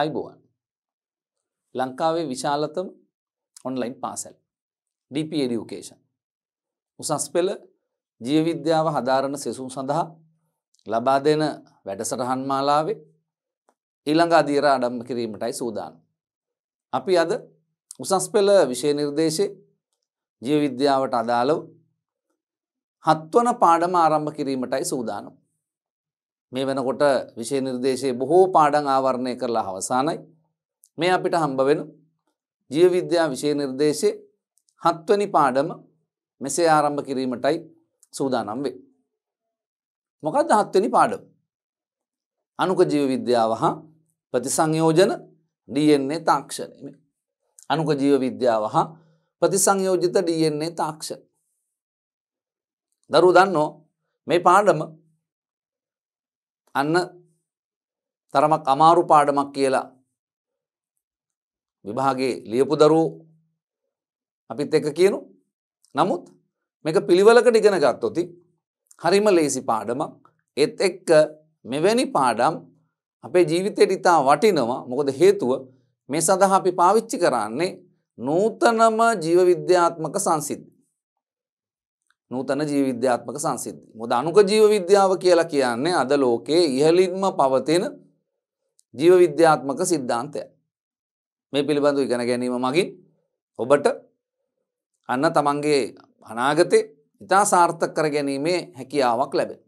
අයිබෝවන් ලංකාවේ විශාලතම ඔන්ලයින් පාසැල් ඩප එඩියුකේෂන් උසස් පෙළ ජීවිද්‍යාව හදාරණ සෙසුම් සඳහා ලබා දෙන වැඩසටහන් මාලාවේ ඊළඟ අදීර අඩම්ම කිරීමටයි සූදාන. අපි අද උසස් පෙළ විෂය නිර්දේශය ජීවිද්‍යාවට අදාළව හත්වන පාඩම ආරම්භ කිරීමටයි සූදානම්. මේ වෙනකොට විෂය නිර්දේශයේ බොහෝ පාඩන් ආවරණය කරලා අවසානයි. මේ අපිට හම්බ වෙන ජීවවිද්‍යා විෂය නිර්දේශයේ හත්වනි පාඩම මෙසේ ආරම්භ කිරීමටයි සූදානම් වේ. මොකක්ද හත්වනි පාඩම? අනුක ජීවවිද්‍යාව හා ප්‍රතිසංයෝජන DNA තාක්ෂණය. අනුක ජීවවිද්‍යාව හා ප්‍රතිසංයෝජිත DNA තාක්ෂණ. දරු දන්නෝ මේ පාඩම අන්න තරමක් අමාරු පාඩමක් කියලා විභාගේ ලියපු දරූ අපිත් එක කියනු නමුත් මේක පිළිවලකට ඉගෙන ගත්තොති හරිම ලේසි පාඩමක් එත් එක්ක මෙවැනි පාඩම් අපේ ජීවිතයට ඉතා වටිනවා මොකද හේතුව මේ සඳහා අපි පාවිච්චි කරන්නේ නූතනම ජීවවිද්‍යාත්මක සංසිද්ධ නූතන ජීවිද්‍යාත්මක සංසිද්ධි. මොද අනුක ජීවවිද්‍යාව කියලා කියන්නේ අද ලෝකයේ ඉහලින්ම පවතින ජීවවිද්‍යාත්මක සිද්ධාන්තය. මේ පිළිබඳු ඉගෙන ගැනීම මගින් ඔබට අන්න තමන්ගේ අනාගතේ ඉතා සාර්ථක කර ගැනීමේ හැකියාවක් ලැබේ.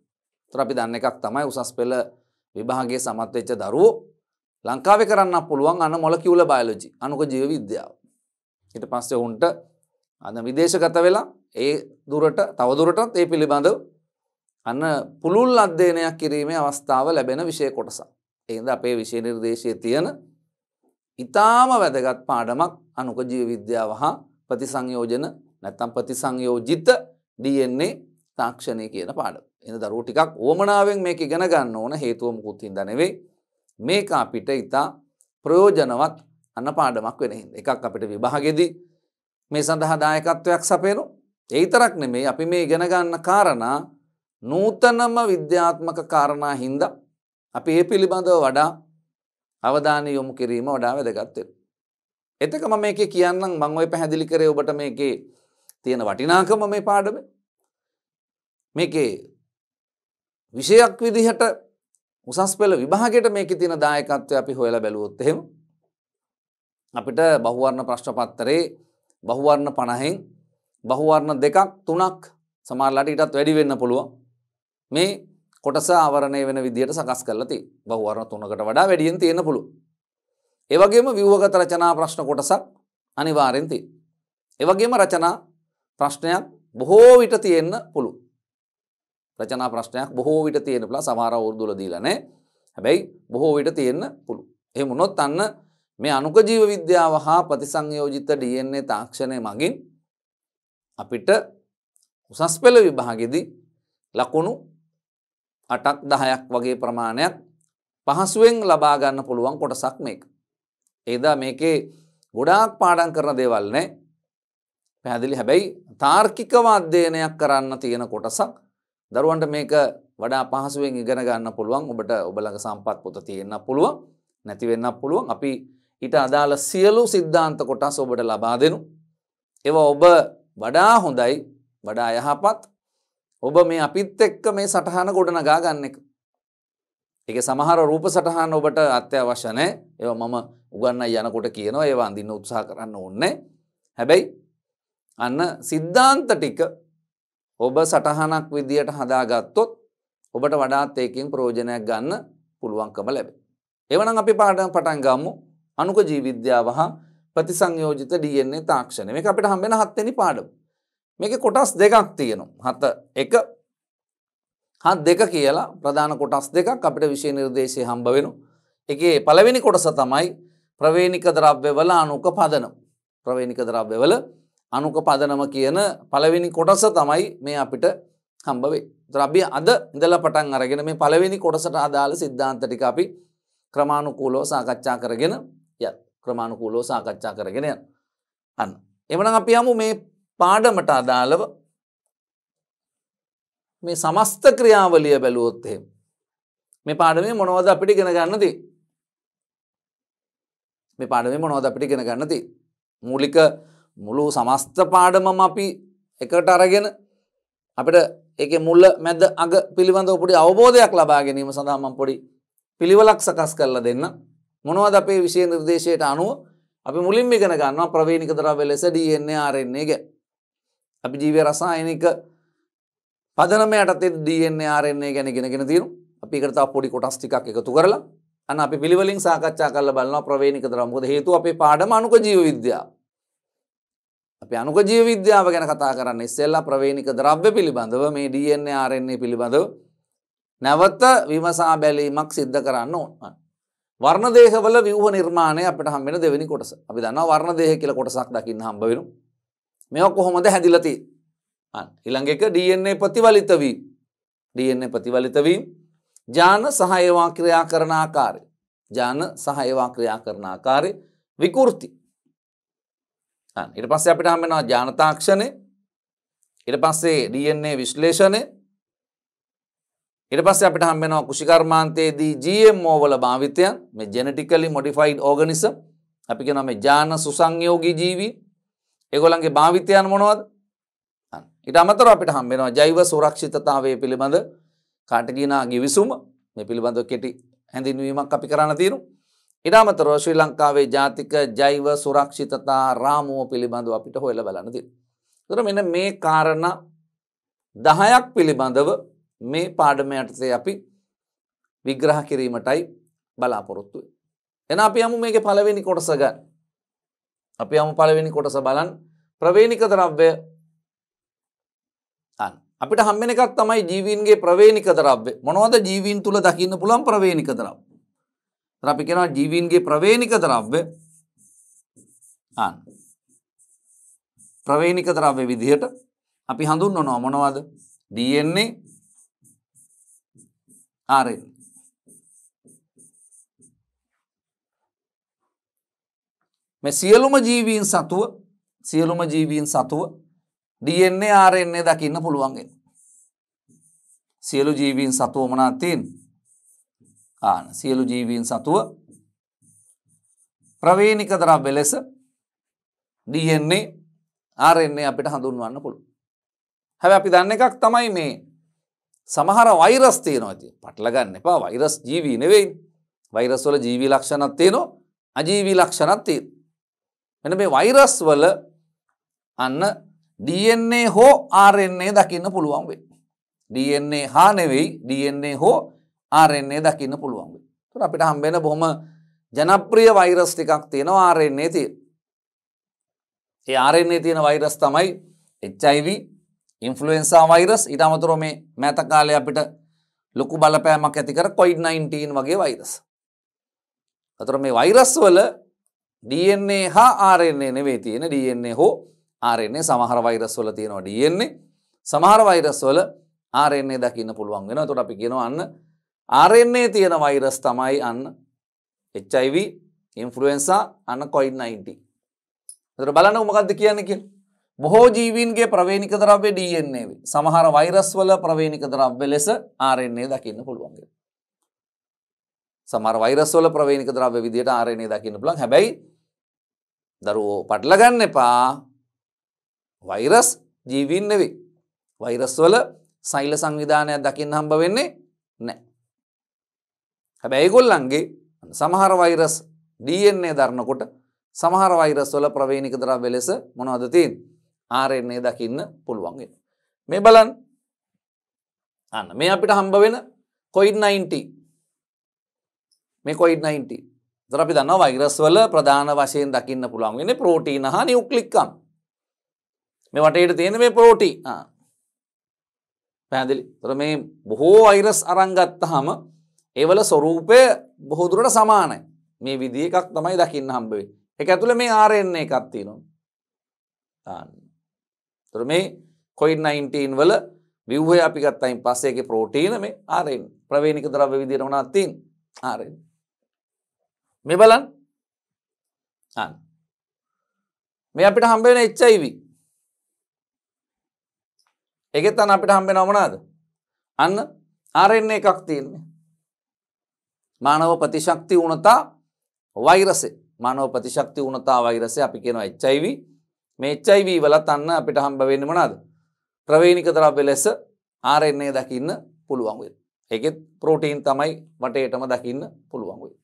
තොර අපි දන්න එකක් තමයි උසස් පෙළ විභාගේ සමත්වෙච්ච දරුවෝ ලංකාවේ කරන්න පුළුවන් අන මොලකිවුල බයලෝජි අනුක ජීවවිද්‍යාව. ඊට පස්සේ ඔවුන්ට අද විදේශගත වෙලා ඒ දුරට තවදුරටත් ඒ පිළිබඳව අන්න පුළුල් අධ්‍යයනයක් කිරීමේ අවස්ථාව ලැබෙන විෂය කොටසක්. එහිද අපේ විෂය නිර්දේශය තියෙන ඉතාම වැදගත් පාඩමක් අනුක ජීවවිද්‍යාව හා ප්‍රතිසංයෝජන නැත්තම් ප්‍රතිසංයෝජිත DNA තාක්ෂණය කියන පාඩම. එන දරුවෝ ටිකක් ඕමනාවෙන් මේක ඉගෙන ගන්න ඕන හේතුව මුකුත් හින්දා නෙවෙයි. මේක අපිට ඉතා ප්‍රයෝජනවත් අන්න පාඩමක් වෙන හින්දා. එකක් අපිට විභාගෙදී මේ සඳහා දායකත්වයක් සපයනවා. ඒතරක් නෙමේ අපි මේ ඉගෙනගන්න කාරණා නූතනම විද්‍යාත්මක කාරණා හින්ද අපි ඒ පිළිබඳව වඩා අවධානය යොමු කිරීම වඩා වැදගත්තෙන්. එතකම මේක කියන්නම් මං ඔය පැහැදිලි කරේ ඔබට මේකේ තියෙන වටිනාකම මේ පාඩම මේකේ විෂයක් විදිහට උසස් පෙළ විභාගයට මේක තින දායකත්වය අපි හොයල බැලුවොත් එහෙම අපිට බහුවර්ණ ප්‍රශ්න පත්තරේ බහුවර්ණ පණහෙන් බහුවර්ණ දෙකක් තුනක් සමාරලාට ඉටත් වැඩි වෙන්න පුළුවන් මේ කොටස ආවරණය වෙන විදිහට සකස් කරලා තියෙන බහුවර්ණ තුනකට වඩා වැඩියෙන් තියෙන පුළුවන් ඒ වගේම ව්‍යුහගත රචනා ප්‍රශ්න කොටසක් අනිවාර්යෙන් තියෙන ඒ වගේම රචනා ප්‍රශ්නයක් බොහෝ විට තියෙන්න පුළුවන් රචනා ප්‍රශ්නයක් බොහෝ විට තියෙන පුළුවන් සමහර අවුරුදුල දීලා නැහැ හැබැයි බොහෝ විට තියෙන්න පුළුවන් එහෙම වුණොත් අන්න මේ අනුක ජීව විද්‍යාව හා ප්‍රතිසංයෝජිත DNA තාක්ෂණය මගින් අපිට උසස් පෙළ විභාගෙදී ලකුණු අටක් දහයක් වගේ ප්‍රමාණයක් පහසුවෙන් ලබාගන්න පුළුවන් කොටසක් මේක. ඒදා මේකේ ගොඩාක් පාඩන් කරන දේවල් නෑ පැහැදිලි හැබැයි තාර්කිකව අධ්‍යයනයක් කරන්න තියෙන කොටසක් දරුවන්ට මේක වඩා පහසුවෙන් ඉගෙන ගන්න පුළුවන් ඔබට ඔබලඟ සම්පත් පොත තියෙන්න පුළුවන් නැතිවෙන්න පුළුවන් අපි ඊට අදාළ සියලු සිද්ධාන්ත කොටස් ඔබට ලබා දෙනු. ඒවා ඔබ වඩා හොඳයි වඩා යහපත් ඔබ මේ අපිත් එක්ක මේ සටහන ගොඩනගා ගන්න එක. ඒක සමහර රූප සටහන් ඔබට අත්‍යවශ්‍ය නැහැ. ඒවා මම උගන්වයි යනකොට කියනවා ඒවා අඳින්න උත්සාහ කරන්න ඕනේ. හැබැයි අන්න සිද්ධාන්ත ටික ඔබ සටහනක් විදියට හදාගත්තොත් ඔබට වඩාත් ඒකෙන් ප්‍රයෝජනයක් ගන්න පුළුවන්කම ලැබේ. එවනම් අපි පාඩම් පටන් ගමු අනුක ජීවිද්‍යාව හා ප්‍රතිසංයෝජිත DNA තාක්ෂණය. මේක අපිට හම්බෙන හත්වෙනි පාඩම. මේකේ කොටස් දෙකක් තියෙනවා. හත එක හත් දෙක කියලා ප්‍රධාන කොටස් දෙකක් අපිට විෂය නිර්දේශය හම්බ වෙනවා. එකේ පළවෙනි කොටස තමයි ප්‍රවේණික ද්‍රව්‍යවල අණුක පදනම. ප්‍රවේණික ද්‍රව්‍යවල අණුක පදනම කියන පළවෙනි කොටස තමයි මේ අපිට හම්බ වෙන්නේ. ද්‍රව්‍ය අද ඉඳලා පටන් අරගෙන මේ පළවෙනි කොටසට අදාළ સિદ્ધාන්ත ටික අපි ක්‍රමානුකූලව සාකච්ඡා කරගෙන යනවා. ක්‍රමාණුකූලෝ සාකච්ඡා කරගෙන අන්න. එමන අපි හමු මේ පාඩමට අදාළව මේ සමස්ත ක්‍රියාවලිය බැලුවොත්තේ. මේ පාඩමේ මොනවද අපිටි ගෙන ගන්නදී. මේ පාඩමේ මොනවද අපිටි ගෙන ගන්නති. මූලික මුළු සමස්ත පාඩමම අපි එකට අරගෙන අපට එක මුල්ල මැද අග පිළිබඳ පොඩි අවබෝධයක් ලබා ගැනීම සඳහමම් පොඩි පිළිවලක් සකස් කරලා දෙන්න මොනවද අපේ විෂය නිර්දේශයට අනුව අපි මුලින්ම ඉගෙන ගන්නවා ප්‍රවේණික ද්‍රව්‍ය ලෙස DNA RNA ගැන. අපි ජීව රසායනික පදනම යටතේ DNA RNA ගැන ඉගෙනගෙන තියෙනවා. අපි ඒකට තව පොඩි කොටස් ටිකක් එකතු කරලා අන්න අපි පිළිවෙලින් සාකච්ඡා කරලා බලනවා ප්‍රවේණික ද්‍රව්‍ය. මොකද හේතුව අපේ පාඩම අනුක ජීව විද්‍යාව. අපි අනුක ජීව විද්‍යාව ගැන කතා කරන්නේ ඉස්සෙල්ලා ප්‍රවේණික ද්‍රව්‍ය පිළිබඳව මේ DNA RNA පිළිබඳව නැවත විමසා බැලීමක් සිද්ධ කරන්න ඕන. වර්ණදේහවල ව්‍යූහ නිර්මාණය අපට හම්බෙන දෙවැනි කොටස අපි දන්න වර්ණදේහ කියල කොටසක් දකින්න හම්බවෙනු මෙ කොහොමද හැදිලති ඉළඟ එක DNA ප්‍රතිවලිත වී DNA ප්‍රතිවලිත වීම ජාන සහයවා ක්‍රියා කරන ආකාරය ජාන සහයවා ක්‍රියා කරන ආකාරය විකෘති ඉට පස්සේ අපිට හම්බෙනවා ජානතාක්ෂණය ඉට පස්සේ DNA විශ්ලේෂණය ඉට පස්ස අපිට හම්බෙනවා කෘෂිකර්මාන්තයේදී GMO වල භාවිතයන් මේ ජෙනටිකලි මොඩිෆයිඩ් ඕගනිසම් අපි කියන මේ ජාන සුසංයෝගී ජීවී ඒගොල්ලන්ගේ භාවිතයන් මොනවද? ඊට අමතරව අපිට හම්බෙනවා ජෛව සුරක්ෂිතතාවය පිළිබඳ කාටගීනාගේ විසුම මේ පිළිබඳව කෙටි හැඳින්වීමක් අපි කරන්න තියෙනවා. ඊට අමතරව ශ්‍රී ලංකාවේ ජාතික ජෛව සුරක්ෂිතතා රාමුව පිළිබඳව අපිට හොයලා බලන්න තියෙනවා. ඒතර මෙන්න මේ කාරණා 10ක් පිළිබඳව මේ පාඩම යටතේ අපි විග්‍රහ කිරීමටයි බලාපොරොත්තුව. එන අපි යමු මේක පළවෙනි කොටස ගන්න. අපි යමු පළවෙනි කොටස බලන් ප්‍රවේණික ද්‍රව්‍ය අන්න අපිට හම්බෙන එකක් තමයි ජීවීන්ගේ ප්‍රවේණික ද්‍රව්‍ය. මොනවද ජීවීන් තුල දකින්න පුළුවන් ප්‍රවේණික ද්‍රව්‍ය. එතන අපි කියනවා ජීවීන්ගේ ප්‍රවේණික ද්‍රව්‍ය අන්න ප්‍රවේණික ද්‍රව්‍ය විදිහට අපි හඳුන්වනවා මොනවද? DNA ആറ് මේ සියලුම ජීවීන් සතුව සියලුම ජීවීන් සතුව DNA RNA දකින්න පුළුවන් වෙන. සියලු ජීවීන් සතුව මොනවද තියෙන්නේ? ආන සියලු ජීවීන් සතුව ප්‍රවේනික ද්‍රව්‍ය ලෙස DNA RNA අපිට හඳුන්වන්න පුළුවන්. හැබැයි අපි දන්න එකක් තමයි මේ සමහර වෛරස් තියනවා ඇති පටලගන්න එපා වෛරස් ජීවී නෙවෙයි වෛරස්වල ජීවී ලක්ෂණත් තියනෝ අජීවී ලක්ෂණත් තිය එන මේ වෛරස් වල අන්න DNA හෝ RNA දකින්න පුළුවන් වේ DNA හා නෙවෙයි DNA හෝ RNA දකින්න පුළුවන් වේ තුර අපිට හම්බෙන බොහොම ජනප්‍රිය වෛරස් ටිකක් තියෙනවා RNA තියෙන ඒ RNA තියෙන වෛරස් තමයි HIV ඉන්ෆලුවෙන්සා වෛරස් ඉතාමතුර මේ මෑත කාලය අපිට ලොකු බලපෑමක් ඇතිකර කොයිඩ්19 වගේ වෛරස්. අතර මේ වෛරස් වල DNA හා RNA නෙවෙයි තියෙන DNA හෝ RNA සමහර වෛරස් වල තියෙනවා DNA සමහර වෛරස් වල RNA දකින්න පුළුවන් වෙනවා. එතකොට අපි කියනවා අන්න RNA තියෙන වෛරස් තමයි අන්න HIV, influenza, අන්න COVID-19. එතකොට බලන්න මොකද්ද කියන්නේ කියලා. බොහෝ ජීවීන්ගේ ප්‍රවේනික ද්‍රව්‍ය DNA වේ. සමහර වෛරස් වල ප්‍රවේනික ද්‍රව්‍ය ලෙස RNA දකින්න පුළුවන්. සමහර වෛරස් වල ප්‍රවේනික ද්‍රව්‍ය විදියට RNA දකින්න පුළුවන්. හැබැයි දරුවෝ පටල ගන්න එපා. වෛරස් ජීවීන් නෙවෙයි. වෛරස් වල සෛල සංවිධානයක් දකින්න හම්බ වෙන්නේ නැහැ. හැබැයි ඒගොල්ලන්ගේ සමහර වෛරස් DNA දරනකොට සමහර වෛරස් වල ප්‍රවේනික ද්‍රව්‍ය ලෙස මොනවද තියෙන්නේ? ආරෙන්නේ දකින්න පුළුවන් වෙන. මේ බලන් අන්න මේ අපිට හම්බ වෙන කොයිඩ්-90 මේ කොයිඩ්-90 දර අපි දන්නවා වෛරස් වල ප්‍රධාන වශයෙන් දකින්න පුළුවන් වෙන්නේ ප්‍රෝටීන හා නියුක්ලික්කම්. මේ වටේට තියෙන මේ ප්‍රෝටීන්. ආ. පැහැදිලි. ඒතර මේ බොහෝ වෛරස් අරන් ගත්තාම ඒවල ස්වરૂපය බොහෝ දුරට සමානයි. මේ විදිහ එකක් තමයි දකින්න හම්බ වෙන්නේ. ඒක ඇතුළේ මේ RNA එකක් තියෙනවා. ආන්න. තොර මේ කොයින්19 වල විව්හය අපි ගත්තයින් පස්සේගේ ප්‍රෝටීන මේ ආරෙන් ප්‍රවේණික දරව විදිර වනත්තින් ආරෙන් මේ බලන් අන් මේ අපිට හම්බෙන එච්චයිව එකතන් අපිට හම්බෙන අමනාද අන්න ආරෙන්නේ එකක් තියන්නේ මානව ප්‍රතිශක්ති වනතා වෛරසේ මානව ප්‍රතිශක්ති වනතා වෛරසේ අපි කියෙනවා එච්චයිවී මේ එච්චයිවී වලත් අන්න අපිට හම්බ වෙන්න මනාද ප්‍රවේණික තරපෙ ලෙස ආරෙන්නේ දකින්න පුළුවන්වෙල් ඒකෙත් ප්‍රෝටීන් තමයි වටේටම දකින්න පුළුවන්වෙයි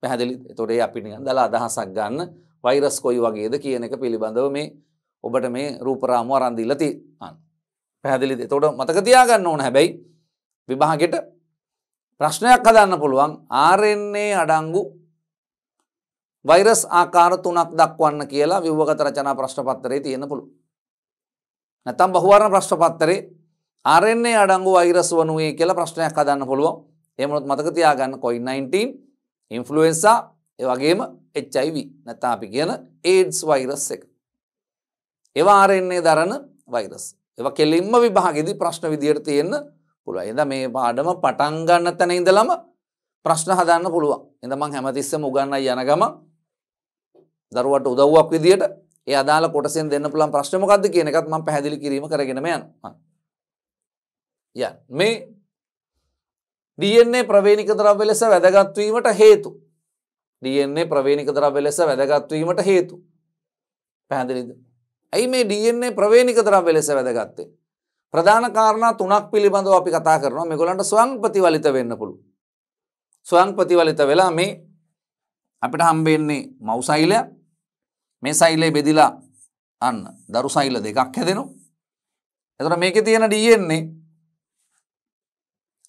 පැහැදිලි තොරේ අපිනිියන් දලා අදහසක් ගන්න වෛරස් කොයි වගේද කියන එක පිළිබඳව මේ ඔබට මේ රූපරාමුව අරන්දිල්ලති අන් පැහැදිලිද තොට මතකතියාගන්න ඕන හැබැයි විභාගෙට ප්‍රශ්නයක් හදන්න පුළුවන් ආරෙන්නේ අඩංගු වෛරස් ආකාර තුනක් දක්වන්න කියලා විව්වගත රචනා ප්‍රශ්නපත්තරේ තියෙන පුළු. නැතම් බහුවරණ ප්‍රශ්නපත්තරේ ආරෙන්නේ අඩංගු වෛරස් වනුවේ කියලා ප්‍රශ්නයක් හදන්න පුළුවන් එමනොත් මතක තියාගන්න කොයි 19 ඉන්ෆලුවෙන්සා ඒ වගේම HIV නැත්නම් අපි කියන AIDS වෛරස් එක. ඒවා ආරෙන්නේ දරන වෛරස්. ඒවා කෙලින්ම විභාගෙදී ප්‍රශ්න විදියට තියෙන්න පුළුවන්. එඳ මේ පාඩම පටන් ගන්න තැන ඉඳලම ප්‍රශ්න හදන්න පුළුවන්. එඳ මං හැමතිස්සෙම උගන්වයි යන ගමන් දරුවට උදව්වක් විදියට ඒ අදාළ කොටසෙන් දෙන්න පුළුවන් ප්‍රශ්නේ මොකද්ද කියන එකත් මම පැහැදිලි කිරීම කරගෙනම යනවා. යන් මේ DNA ප්‍රවේනික ද්‍රව්‍ය ලෙස වැදගත් වීමට හේතු DNA ප්‍රවේනික ද්‍රව්‍ය ලෙස වැදගත් වීමට හේතු. පැහැදිලිද? ඇයි මේ DNA ප්‍රවේනික ද්‍රව්‍ය ලෙස වැදගත්තේ? ප්‍රධාන කාරණා තුනක් පිළිබඳව අපි කතා කරනවා. මේගොල්ලන්ට ස්වයං ප්‍රතිවලිත වෙන්න පුළුවන්. ස්වයං ප්‍රතිවලිත වෙලා මේ අපිට හම්බෙන්නේ මව් සෛලයක් මේ සයිල්ලේ බෙදිලා අන්න දරු සයිල්ල දෙකක් හැදෙනු එතට මේක තියෙන ඩියෙන්නේ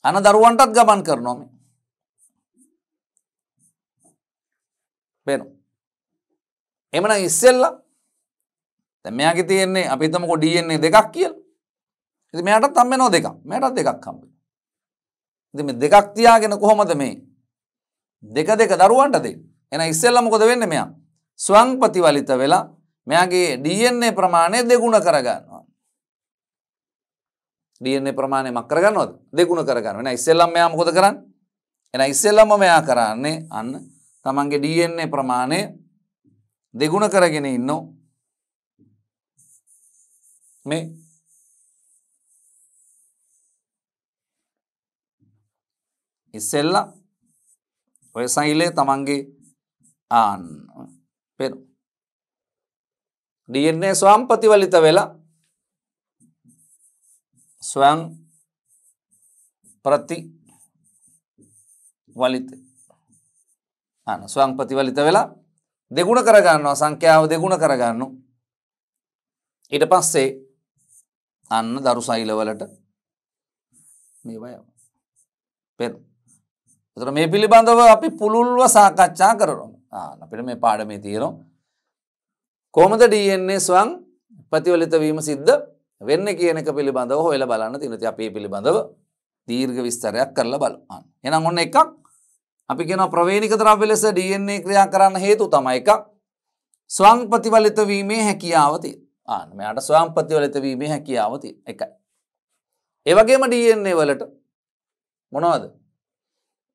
අන දරුවන්ටත් ගමන් කරනොම පෙනු එමන ඉස්සෙල්ල තැමයාකි තියෙන්නේ අපිතමකො ඩියෙන්නේ දෙකක් කියල් ඉති මෙයාටත් තම්ම නෝ දෙක මෙයටත් දෙකක් කම්බ ඉති මේ දෙකක් තියාගෙන කොහොමද මේ දෙක දෙක දරුවන්ටද එන ඉස්සෙල්ල මොකොද වෙන්න මෙයා ස්වංපතිවලිත වෙලා මෙයාගේ DNA ප්‍රමාණය දෙගුණ කරගන්නවා. DNA ප්‍රමාණය මක් කරගන්නවද? දෙගුණ කරගන්න. එහෙනම් ඉස්සෙල්ලම මෙයා මොකද කරන්නේ? එහෙනම් ඉස්සෙල්ලම මෙයා කරන්නේ අන්න තමන්ගේ DNA ප්‍රමාණය දෙගුණ කරගෙන ඉන්නෝ මේ ඉස්සෙල්ලා ඔය සයිලේ තමන්ගේ ආන්න පෙන DNA ස්වම් ප්‍රතිවලිත වෙලා ස්වං ප්‍රති වලිත අන ස්වං ප්‍රතිවලිත වෙලා දෙගුණ කරගන්නවා සංඛ්‍යාව දෙගුණ කරගන්නු ඊට පස්සේ අන්න දරු සෛලවලට මේවය පෙර තර මේ පිළිබඳව අපි පුළුල්ව සාකච්ඡා කරනවා අපිට මේ පාඩමේ තීරෝ. කොහොමද ඩන්නේ ස්වන් ප්‍රතිවලිතවීම සිද්ධ වෙන්න කියනක පිළිබඳව හොල බලන්න තිනති අපේ පිළිබඳව දීර්ග විස්තරයක් කරලා බලන්න. එනම් ඔන්න එකක් අපි කියෙන ප්‍රවේණික ද්‍රව්‍ය ලෙස DNA ක්‍රියා කරන්න හේතු තමයි එකක් ස්වං ප්‍රතිවලිතවීමේ හැකියාවති ආන මෙයාට ස්වං ප්‍රතිවලිතවීමේ හැකියාවති එකයි. ඒවගේම DNA වලට මොනවද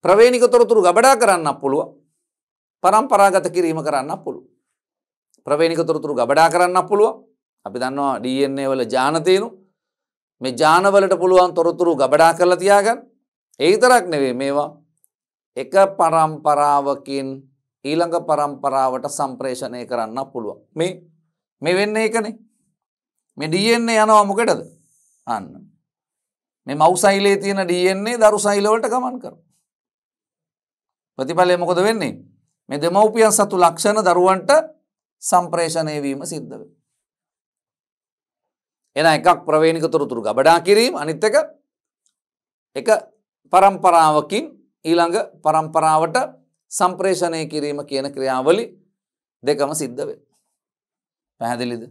ප්‍රවේණික තොරතුරු ගබඩා කරන්න පුළුවන් පරම්පරාගත කිරීම කරන්න පුළුව. ප්‍රවේණික තොරතුරු ගබඩා කරන්න පුළුව අපි දන්නවා DNA වල ජානතයනු මේ ජානවලට පුළුවන් තොරතුරු ගබඩා කරලා තියාගන්න ඒතරක් නෙවේ මේවා එක පරම්පරාවකින් ඊළඟ පරම්පරාවට සම්ප්‍රේෂණය කරන්න පුළුවන් මේ මේ වෙන්න එකනේ මේ DNA යනවා මොකටද අන්න මේ මව්සයිලේ තියෙන DNA දරු සෛලවලට ගමන් කර ප්‍රතිඵලය මොකද වෙන්නේ මේ දෙමව්පියන් සතු ලක්ෂණ දරුවන්ට සම්ප්‍රේෂණය වීම සිද්ධව. එන එකක් ප්‍රවේණික තොරතුරු ගබඩා කිරීම අනිත් එක එක පරම්පරාවකින් ඊළඟ පරම්පරාවට සම්ප්‍රේෂණය කිරීම කියන ක්‍රියාවලි දෙකම සිද්ධ වේ. පැහැදිලිද?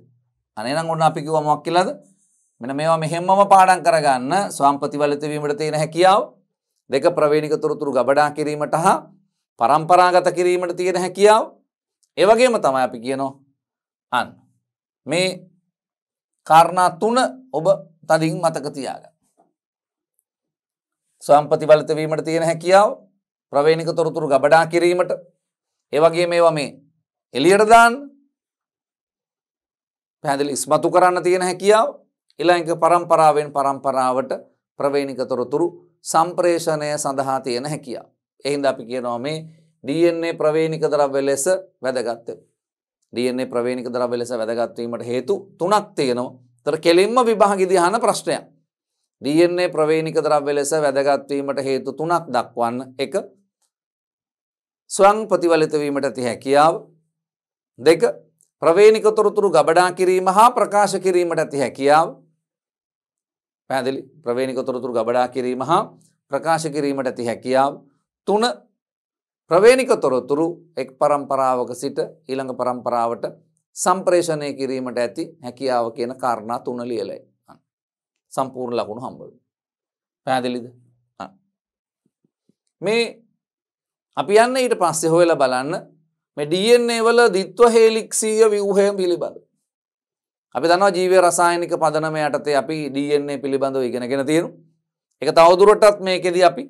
අනේ නම් ඔන්න අපි කිව්වා මොකක් කියලාද? මෙන්න මේවා මෙහෙම්මම පාඩම් කරගන්න ස්වම්පතිවලිත වීමට තියෙන හැකියාව දෙක ප්‍රවේණික තොරතුරු ගබඩා කිරීමට හා පරම්පරාගත කිරීමට තියෙන හැකියාව ඒවගේම තමයි අපි කියනවා අන් මේ කාරණා තුන ඔබ තලින් මතක තියාග. ස්වම්පති බලතවීමට තියෙන හැකියාව ප්‍රවේණික තොරතුරු ගබඩා කිරීමට ඒවගේ මේවා මේ එලියටදාන් පැදිලි ඉස්මතු කරන්න තියෙන හැකියාව ඉලංක පරම්පරාවෙන් පරම්පරාවට ප්‍රවේණික තොරතුරු සම්ප්‍රේෂණය සඳහා තියෙන හැකියාව. එහින්ද අපි කියනවා මේ DNA ප්‍රවේනික ද්‍රව්‍ය ලෙස වැදගත් DNA ප්‍රවේනික ද්‍රව්‍ය ලෙස වැදගත් වීමට හේතු තුනක් තියෙනවා. ඒතර කෙලින්ම විභාගෙදී අහන ප්‍රශ්නයක්. DNA ප්‍රවේනික ද්‍රව්‍ය ලෙස වැදගත් වීමට හේතු තුනක් දක්වන්න. 1. ස්වං ප්‍රතිවලිත වීමට ඇති හැකියාව. 2. ප්‍රවේනික තොරතුරු ගබඩා කිරීම හා ප්‍රකාශ කිරීමට ඇති හැකියාව. පැහැදිලි ප්‍රවේනික තොරතුරු ගබඩා කිරීම හා ප්‍රකාශ කිරීමට ඇති හැකියාව. තුන ප්‍රවේණික තොරතුරු එක් පරම්පරාවක සිට ඊළඟ පරම්පරාවට සම්ප්‍රේෂණය කිරීමට ඇති හැකියාව කියන කාරණා තුන ලියලයි. සම්පූර්ණ ලකුණු හම්බ පැදිලිද මේ අපි යන්න ඊට පස්සෙ හොයලා බලන්න මේ DNA වල දිත්ව හේලික්සීය ව්‍යුහය පිළිබඳ. අපි දන්නවා ජීව රසායනික පදනම යටතේ අපි DNA පිළිබඳව ඉගෙනගෙන තියෙනවා. ඒක තවදුරටත් මේකෙදී අපි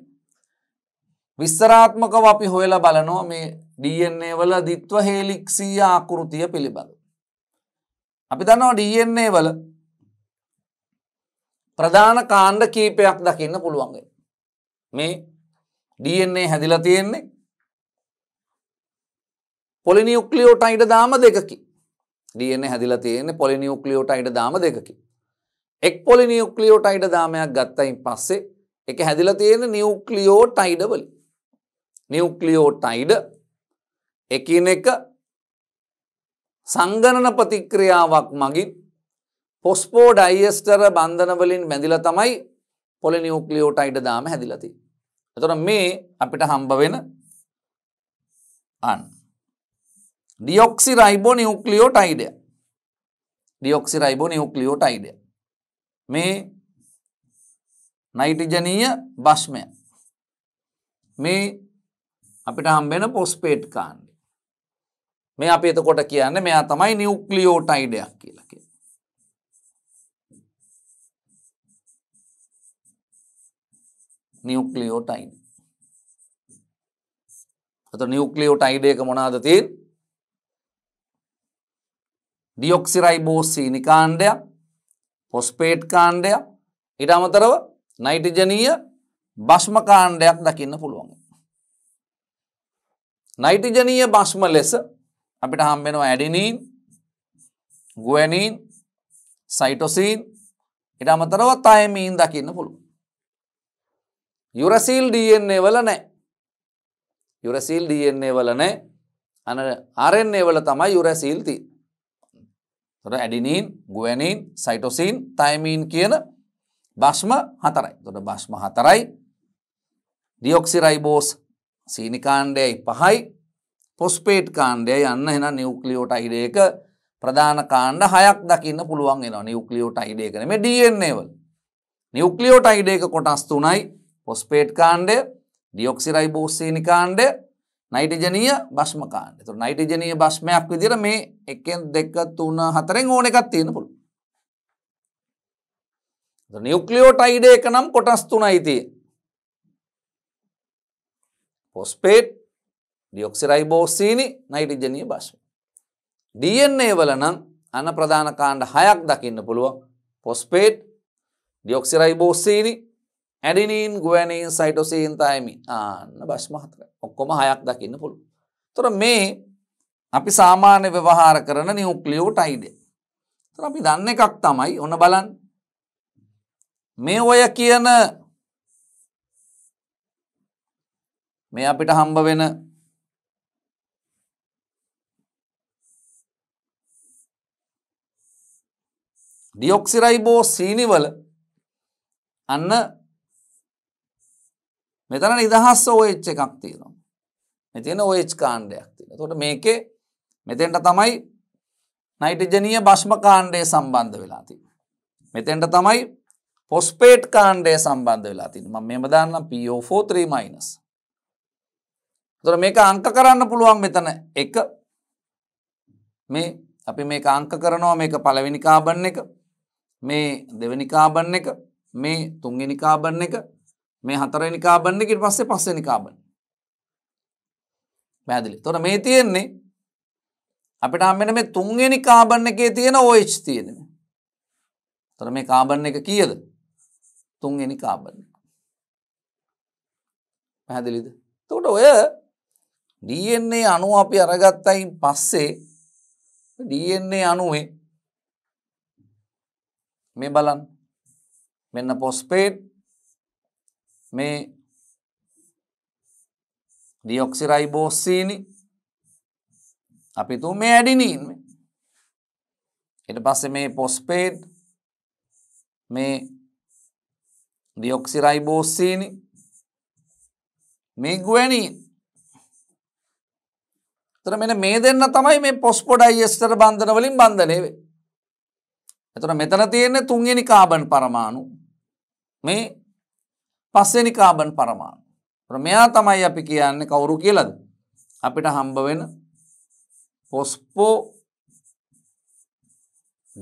විස්තරාත්මකව අපි හොයලා බලනෝ මේ DNA වල දිත්ව හේලික්සීය ආකෘතිය පිළිබඳ. අපි දන්නවා DNA වල ප්‍රධාන කාණ්ඩ කීපයක් දකින්න පුළුවන්ග. මේ DNA හැදිලා තියෙන්නේ පොලිනිියුක්ලියෝටයිඩ දාම දෙකකි. DNA හැදිලා තියෙන්නේ පොලිනිියුක්ලියෝටයිඩ දාම දෙකකි. එක් පොලිනිියුක්ලියෝටයිඩ දාමයක් ගත්තයින් පස්සේ එක හැදිලා තියෙන නිියුක්ලියෝටයිඩ වලින් නිව්ක්ලියෝටයිඩ එකිනෙක සංගණන ප්‍රතික්‍රියාවක් මගින් පොස්පෝඩයිස්ටර බන්ධනවලින් බැඳිල තමයි පොලි නිියෝක්ලියෝටයිඩ දාම හැදිලති. එතොට මේ අපිට හම්බවෙන අන්. ඩියොක්සි රයිබෝ නිියුක්ලියෝටයිඩය ඩියොක්සි රයිබෝ නිියුක්ලියෝටයිඩය මේ නයිටිජනීය භශ්මය මේ අපිට හම්බෙන පොස්පේට් කාණ්ඩ. මේ අප එතකොට කියන්න මෙයා තමයි නිියුක්ලියෝටයිඩයක් කියලක. නිියුක්ලියෝටයින්. අත නිියුක්ලියෝටයිඩයක මොනාද තිීන් ඩියොක්සිරයි බෝසීනි කාණ්ඩයක් පොස්පේට් කාණ්ඩයක් ඉඩ අමතරව නයිටජනීය භෂ්ම කාණ්ඩයක් දකින්න පුළුවන් නයිට්‍රජනීය බස්ම ලෙස අපිට හම්බෙනවා ඇඩිනීන් ගුවනීන් සයිටොසීන් ඉට අමතරව අයමීන් දකින්න පුළුව. යුරසිල් ඩන්නේ වල නෑ යුරසිල් ඩන්නේ වල නෑ අන අරෙන්නේ වල තමයි යුරැසිල්ති තොට ඇඩිනීන් ගුවනීන් සයිටොසීන් තයිමීන් කියන බස්ම හතරයි තොට බස්ම හතරයි ඩියොක්සිරයිබෝස් සීනිකාණ්ඩයයි පහයි පොස්පේට් කාණ්ඩය යන්න එෙන නිවක්ලියෝට අයිඩේක ප්‍රධාන කාණ්ඩ හයක් දකින්න පුළුවන් එෙන නිවක්ලියෝට අයිඩේකන මේ ඩන්නේවල් නිවක්ලියෝට අයිඩේක කොටස් තුනයි පොස්පේට් කාණ්ඩය ඩියොක්සිරයි බෝස්සේනි කාණ්ඩය නයිටජනීය බස්්මකාණ්ඩ තු නයිටජනීය බස්්මයක් විදිර මේ එකෙන් දෙක තුන්න හතරෙන් ඕන එකක් තියෙන පුළු නිවක්ලියෝට අයිඩේක නම් කොටස් තුනයිතිය පොස්පේට් ඩියොක්සිරයිබෝසීනි නයිටිජනී භාෂ. DNA වලනම් අන ප්‍රධාන කාණ්ඩ හයක් දකින්න පුළුව පොස්පේට් ඩියොක්සිරයිබෝසීනි ඇඩිනීන් ගුවනීන් සයිටෝසීන් තයමි ආන්න භශ්මහතර ඔක්කොම හයක් දකින්න පුළු. තොර මේ අපි සාමාන්‍ය ව්‍යවහාර කරන නිියුක්ලියෝට අයිඩ. තර අපි දන්න එකක් තමයි ඔන්න බලන් මේ ඔය කියන මේ අපිට හම්බ වෙන ඩියොක්සිරයිබෝ සීනිවල අන්න මෙතන නිදහස් ඔයච් එකක් තියෙනවා මෙතින ඔයච් කාණ්ඩයක් තියෙන තොට මේකේ මෙතෙන්ට තමයි නයිටජනීය භශ්ම කාණ්ඩය සම්බන්ධ වෙලාති මෙතෙන්ට තමයි පොස්පේට් කාණ්ඩය සම්බන්ධ වෙලා තින් මෙම දන්න පෝ3 මයිනස් තොර මේක අංක කරන්න පුළුවන් මෙතන එක මේ අපි මේක අංක කරනවා මේක පළවෙනි කාබන් එක මේ දෙවෙනි කාබන් එක මේ තුන්වෙනි කාබන් එක මේ හතරවෙනි කාබන් එක ඊට පස්සේ පස්වෙනි කාබන් පැහැදිලි. එතකොට මේ තියෙන්නේ අපිට හම්බෙන මේ තුන්වෙනි කාබන් එකේ තියෙන OH තියෙනවා. එතකොට මේ කාබන් එක කීයද? තුන්වෙනි කාබන් එක. පැහැදිලිද? එතකොට ඔය DNA අණුව අපි අරගත්තයින් පස්සේ DNA අණුවේ මේ බලන්න මෙන්න පොස්පේට් මේ ඩියොක්සිරයිබෝසීනි අපි තුන් මේ ඇඩිනීන් මේ ඊට පස්සේ මේ පොස්පේට් මේ ඩියොක්සිරයිබෝසීනි මේ ගුවැනීන් තර මෙන මේ දෙන්න තමයි මේ පොස්පොඩයි ස්ටර් බන්ධන වලින් බන්ධනයවේ. එතුර මෙතන තියෙන්නේ තුන්ගනි කාබන් පරමාණු මේ පස්සෙනි කාබන් පරමාණු. ප්‍රමයා තමයි අපි කියන්නේ කවුරු කියලද. අපිට හම්බවෙන පොස්පෝ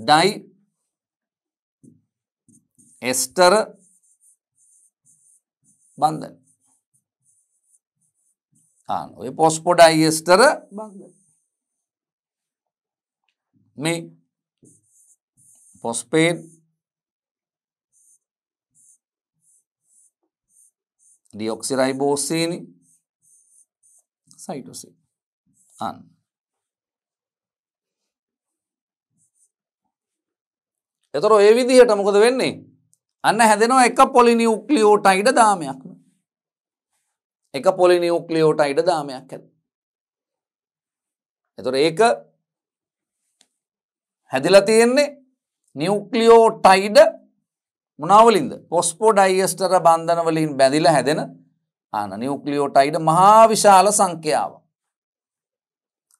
ඩයි එස්ටර බන්ධන ඔය පොස්පොඩ අයිස්ටර මේ පොස්පේට් ඩියොක්සිරයි බෝස්සේනි සයිටසි අන් එතර ඒ විදිහට මොකද වෙන්නේ අන්න හැදෙනවා එක පොලිනිියුක්ලියෝටයිඩ දාමයක්ම එක පොලිනියුක්ලියෝට අයිඩ දාමයක් ඇද. එතුර ඒක හැදිල තියෙන්නේ නිියුක්ලියෝ ටයිඩ මනාවලින්ද පොස්පෝ ඩයිස්ටර බන්ධනවලින් බැඳිල හැදෙන ආන නිියුක්ලියෝ ටයිඩ මහා විශාල සංඛ්‍යාව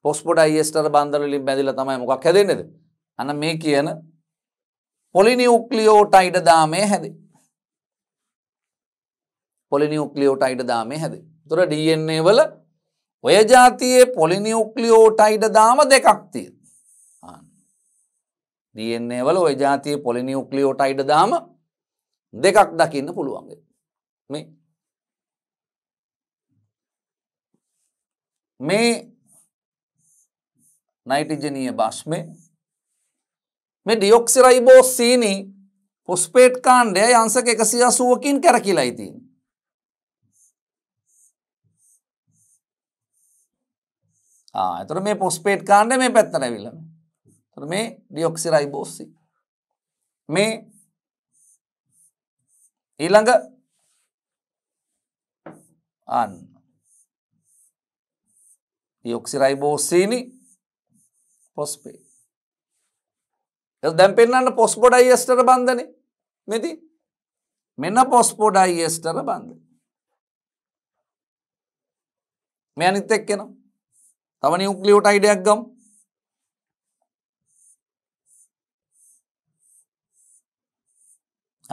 පොස්පොඩ අයිස්ටර බන්ධරලින් බැඳිල තමයි මොකක් හැදෙන්නේෙද අන මේ කියන පොලිනිියුක්ලියෝ ටයිඩ දාමය හැදේ පොලිනිියුක්ලියෝටයිඩ දාමේ හැද. තුර DNA වල ඔය ජාතියේ පොලිනිියුක්ලියෝටයිඩ දාම දෙකක්තිය. DNA වල ඔය ජාතිය පොලිනිියුක්ලියෝටයිඩ දාම දෙකක් දකින්න පුළුවන්ගේ. මේ මේ නයිටිජනීය බස්්මය මේ ඩියොක්සිරයිබෝ සීනි පොස්පේට් කාණ්ඩය යන්සක එකසි අසුවකින් කැරකිලයිතින්. ඇතර මේ පොස්පේට් කාණ්ඩ මේ පැත්ත නැවිල්ලම තර මේ ඩියොක්සිරයි බෝස්සි මේ ඊළඟ අන්න ඩියොක්සිරයි බෝස්සීනි පොස්පේ එ දැම් පෙන්න්නට පොස්පොඩයි ස්ටර බන්ධන මෙති මෙන්න පොස්පොඩයි ස්ටර බන්ධ මේ අනිත් එක්කෙනවා තව නියුක්ලියෝටයිඩයක් ගම්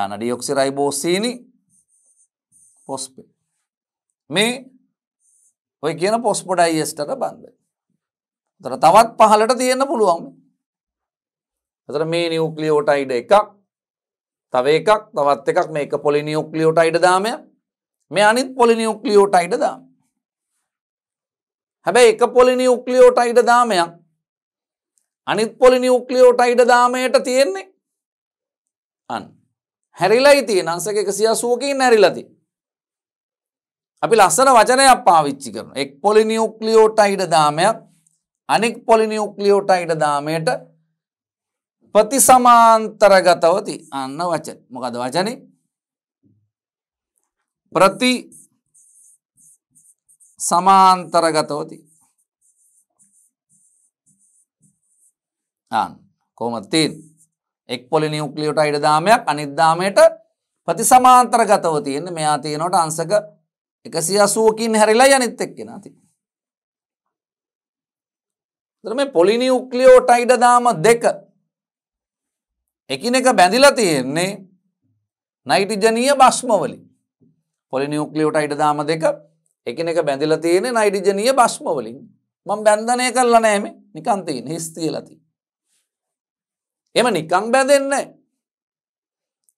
අන ඩියොක්සිරයිබෝසීනි පොස්පේ මේ ඔය කියන පොස්පොඩයිස්ටට බන්ධ තර තවත් පහලට තියෙන්න පුළුවන් තර මේ නිියුක්ලියෝටයිඩ එකක් තව එකක් තවත් එකක් මේක පොලිනිියුක්ලියෝටයිඩ දාමය මේ අනිත් පොලිනිියුක්ලියෝටයිඩ දාම හැබැයි එක පොලිනි උක්ලියෝටයිඩ දාමයක් අනිත් පොලිනි උක්ලියෝටයිඩ දාමයට තියෙන්නේ අන් හැරිලයි තිය නංසක එක සියසුවකින් නැරිලති අපි ලස්සන වචනයක් පාවිච්චි කරන එක් පොලිනි උක්ලියෝටයිඩ දාමයක් අනික් පොලිනි උක්ලියෝටයිඩ දාමයට ප්‍රතිසමාන්තරගතවති අන්න වචන මොකද වචනේ ප්‍රති සමාන්තරගතෝති කෝමත්තින් එක් පොලි නිියුක්ලියට අයිඩදාමයක් අනිද්දාමයට ප්‍රති සමාන්තර ගතව තියෙන මෙයා තියෙනට අන්සක එකසිය අසුවකින් හැරිලා යනිත් එක්කෙන ති. මේ පොලිනිියුක්ලියෝට අයිඩදාම දෙක එකින එක බැඳිලා තියෙන්නේ නයිටිජනීය බස්්මවලි පොලිනිියුක්ලියෝට අයිඩදාම දෙක එකනෙක බැඳිලා තියෙන නයිඩිජනීය බස්්මවලින් මං බැන්ධනය කරලා නෑම නිකන්තිීන් හිස්තියලති. එම නිකම් බැඳෙන්න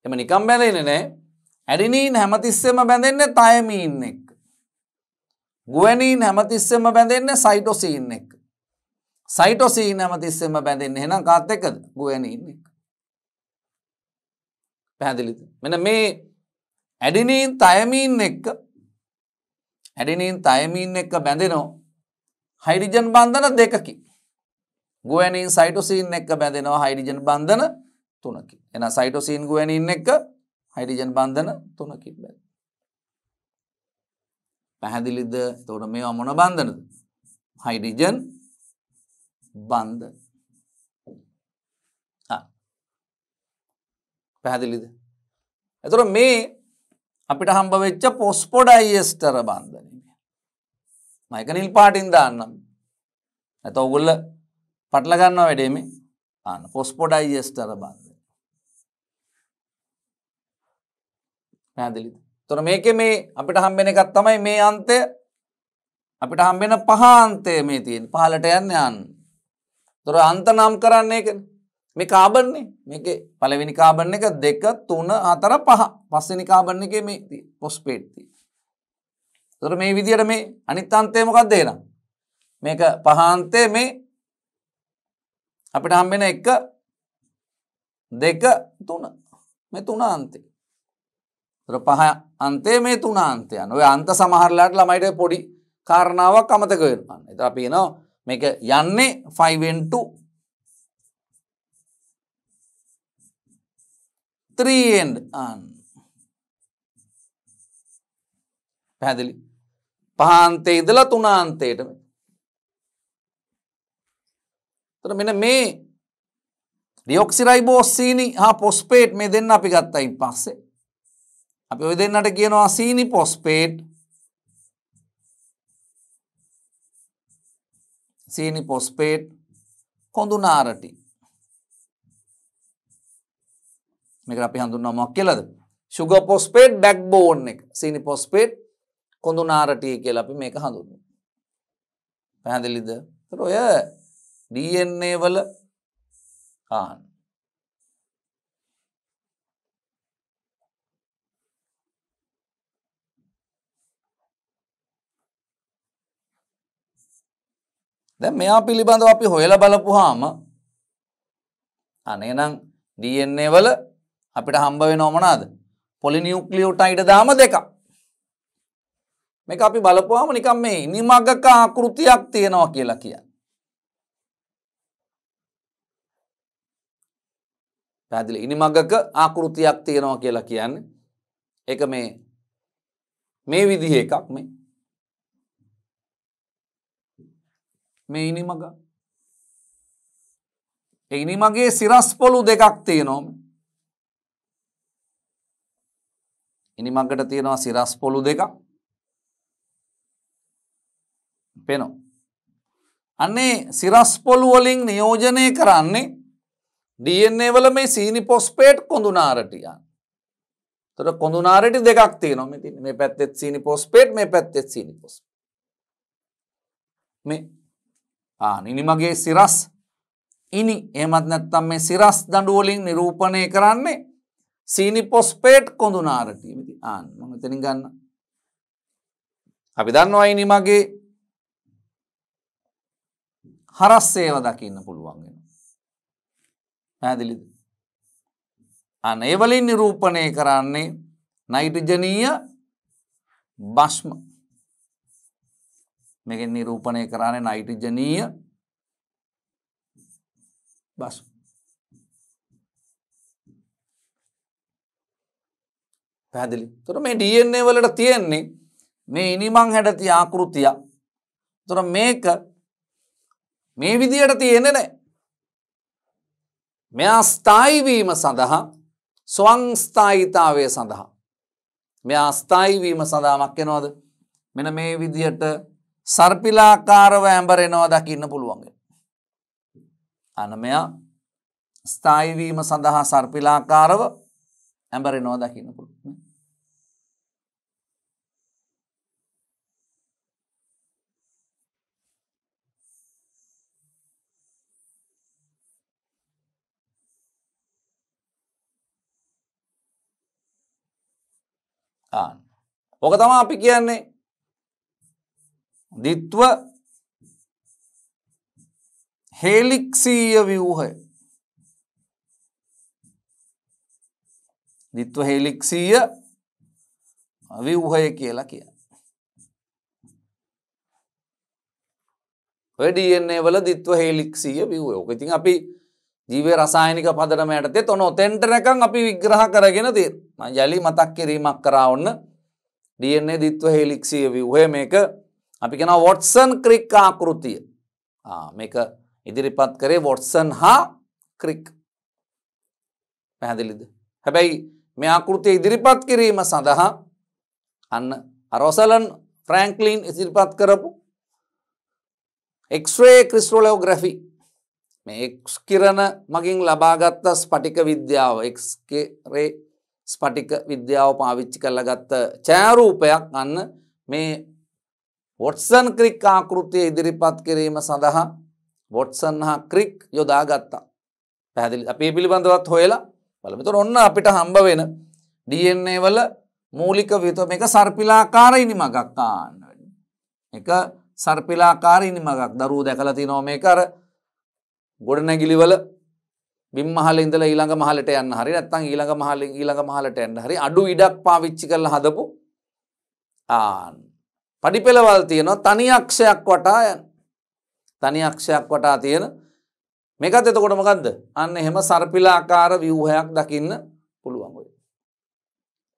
එම නිකම් බැඳෙන නෑ ඇඩිනීන් හැමතිස්සෙම බැඳෙන්න තයමීන් එක්. ගුවනීන් හැමතිස්සෙම බැඳෙන්න සයිටෝසීන් එක්. සයිටෝසීන් හැමතිස්සෙම බැඳෙන්න හෙනම් කාත් එකද ගුවනීන් එක. පැහැදිලිද මෙන මේ ඇඩිනීන් තයමීන් එක්ක හැඩිනින් තයමීන් එක්ක බැඳෙනෝ හයිඩිජන් බන්ධන දෙකකි. ගුවනින් සයිටෝසිීන් එක්ක බැඳෙනවා හයිඩිජන් බන්ධන තුනකි. එන සයිටෝසිීන් ගුවනින් එක්ක හයිඩිජන් බන්ධන තුනකි බැ. පැහැදිලිද තොට මේවා මොන බන්ධනද. හයිඩිජන් බන්ධ පැහැදිලිද. එතුර මේ අපිට හම්බවෙච්ච පොස්පොඩ අයිස්ටර බන්ධනීම මයික නිල් පාටින් දාන්නම් ඇත ඔගුල්ල පටලගන්නවා වැඩේම අන්න පොස්පොඩ අයිස්ටර බන්ධ පැදිලිද තොර මේක මේ අපිට හම්බෙන එකත් තමයි මේ අන්තය අපිට හම්බෙන පහාන්තය මේ තියෙන් පහලට යන්න යන්න තොර අන්ත නම් කරන්නේ එකන මේ කාබන්නේ මේක පළවෙනි කාබන්න එක දෙක තුන අතර පහ පස්සනි කාබන්න එක මේ පොස්පේට්ති. තොර මේ විදියට මේ අනිත්තන්තය මොකක් දේනම්. මේක පහන්තේ මේ අපිට හම්බෙන එක දෙක තුන මේ තුන අන්තේ. තොර පහ අන්තේ මේ තුන අන්තයන් ඔය අන්ත සමහරලාට ළමයිට පොඩි කාරණාවක් අමතක වෙනවා. එත අපි නවා මේක යන්නේ ෆයිවෙන්ටු 3 and on පැහැදිලි පහන්තේ ඉදලා තුනාන්තයටම තර මෙන මේ ඩියොක්සිරයි බෝස්සීනි හා පොස්පේට් මේ දෙන්න අපි ගත්තයින් පස්සේ අපි ඔය දෙන්නට කියනවා සීනි පොස්පේට් සීනි පොස්පේට් කොඳුනාරටි මේක අපි හඳුන්වනවා මොකක් කියලාද? sugar phosphate backbone එක. සීනි phosphate කොඳුනාරටි කියලා අපි මේක හඳුන්වනවා. පැහැදිලිද? ඒතර ඔය DNA වල ආන් දැන් මෙයා පිළිබඳව අපි හොයලා බලපුවාම අනේනම් DNA වල අපිට හම්බ වෙන ඕමනාද පොලිනිියුක්ලියුටයිඩ දාම දෙක මේ අපි බලපුවාම නිකම් මේ නිමගක ආකෘතියක් තියෙනවා කියලා කිය පැදිල ඉනිමගක ආකෘතියක් තියෙනවා කියලා කියන්න එක මේ මේ විදිහ එකක් මේ මේ ඉනිමග එනි මගේ සිරස් පොලු දෙකක් තියනොම ඉනිමග්ගට තියෙනවා සිරස් පොළු දෙකක්. පේනවා. අන්නේ සිරස් පොළු වලින් නියෝජනය කරන්නේ DNA වල මේ සීනි ෆොස්ෆේට් කොඳුනාරටියන්. ඒතර කොඳුනාරටි දෙකක් තියෙනවා මෙතින් මේ පැත්තෙත් සීනි ෆොස්ෆේට් මේ පැත්තෙත් සීනි ෆොස්ෆේට්. මේ ආ නිනිමගේ සිරස් ඉනි එහෙමත් නැත්නම් මේ සිරස් දඬු වලින් නිරූපණය කරන්නේ සීනි ෆොස්ෆේට් කොඳුනාරටි. ආන් මම එතනින් ගන්න. අපි දන්නවා අයිනි මගේ හරස් සේව දකින්න පුළුවන් වෙනවා. පැහැදිලිද? අන්න ඒ වලින් නිරූපණය කරන්නේ නයිට්‍රජනීය බෂ්ම. මේකෙන් නිරූපණය කරන්නේ නයිට්‍රජනීය බෂ්ම. පැදිලි තොර මේ ඩන්නේ වලට තියෙන්නේ මේ ඉනිමං හැඩති ආකෘතිය තොර මේක මේ විදියට තියෙන නෑ මෙයා ස්ථායිවීම සඳහා ස්වංස්ථායිතාවය සඳහා මෙයා ස්ථායිවීම සඳහාමක් එනවාද මෙන මේ විදියට සර්පිලාකාරව ඇම්බරෙනවා දකින්න පුළුවන්ග අන මෙයා ස්ථායිවීම සඳහා සර්පිලාකාරව ඇඹරෙනවා දකින්න පුළුවන් ඕක තමා අපි කියන්නේ දිත්ව හෙලික්සීය ව්‍යූහය දිත්ව හෙලික්සීය ව්‍යූහය කියලා කිය ඩන්නේ වල දිත්ව හෙලික්සිය විව්ය ෝක ඉතින් අපි ජීවේ රසායනික පදරමයටතේ තොන ඔතෙන්ටනකං අපි විග්‍රහ කරගෙන තිේ යළි මතක් කිරීමක් කරා ඔන්න DNA දිත්ව හෙලික්සිය ව්‍යුහය මේක අපි කියනවා වොට්සන් ක්‍රික් ආකෘතිය. මේක ඉදිරිපත් කරේ වොට්සන් හා ක්‍රික්. පැහැදිලිද? හැබැයි මේ ආකෘතිය ඉදිරිපත් කිරීම සඳහා අන්න රොසලන් ෆ්‍රෑන්ක්ලින් ඉදිරිපත් කරපු එක්ස්රේ ක්‍රිස්ටෝලෝග්‍රැෆි මේ එක්ස් කිරණ මගින් ලබාගත්ත ස්පටික විද්‍යාව එක්ස්රේ ස්පටික විද්‍යාව පාවිච්චි කරලා ගත්ත චෑරූපයක් අන්න මේ වොට්සන් ක්‍රික් ආකෘතිය ඉදිරිපත් කිරීම සඳහා වොට්සන් හා ක්‍රික් යොදා ගත්තා පැදිලි අපේ පිළිබඳවත් හොයලා බලමතුර ඔන්න අපිට හම්බ වෙන DNA වල මූලික විතම එක සර්පිලාකාර ඉනිමගක්කාන්න එක සර්පිලාකාර ඉනිමගක් දරූ දැකලා තිනෝ මේ කර ගොඩ නැගිලිවල බිම්මහල ඉඳලා ඊළඟ මහලට යන්න හරි නැත්නම් ඊළඟ මහලින් ඊළඟ මහලට යන්න හරි අඩු ඉඩක් පාවිච්චි කරලා හදපු ආන් පඩිපෙළවල් තියෙනවා තනි අක්ෂයක් වටා යන තනි අක්ෂයක් වටා තියෙන මේකත් එතකොට මොකද්ද අන්න එහෙම සර්පිලාකාර ව්‍යුහයක් දකින්න පුළුවන් ඔය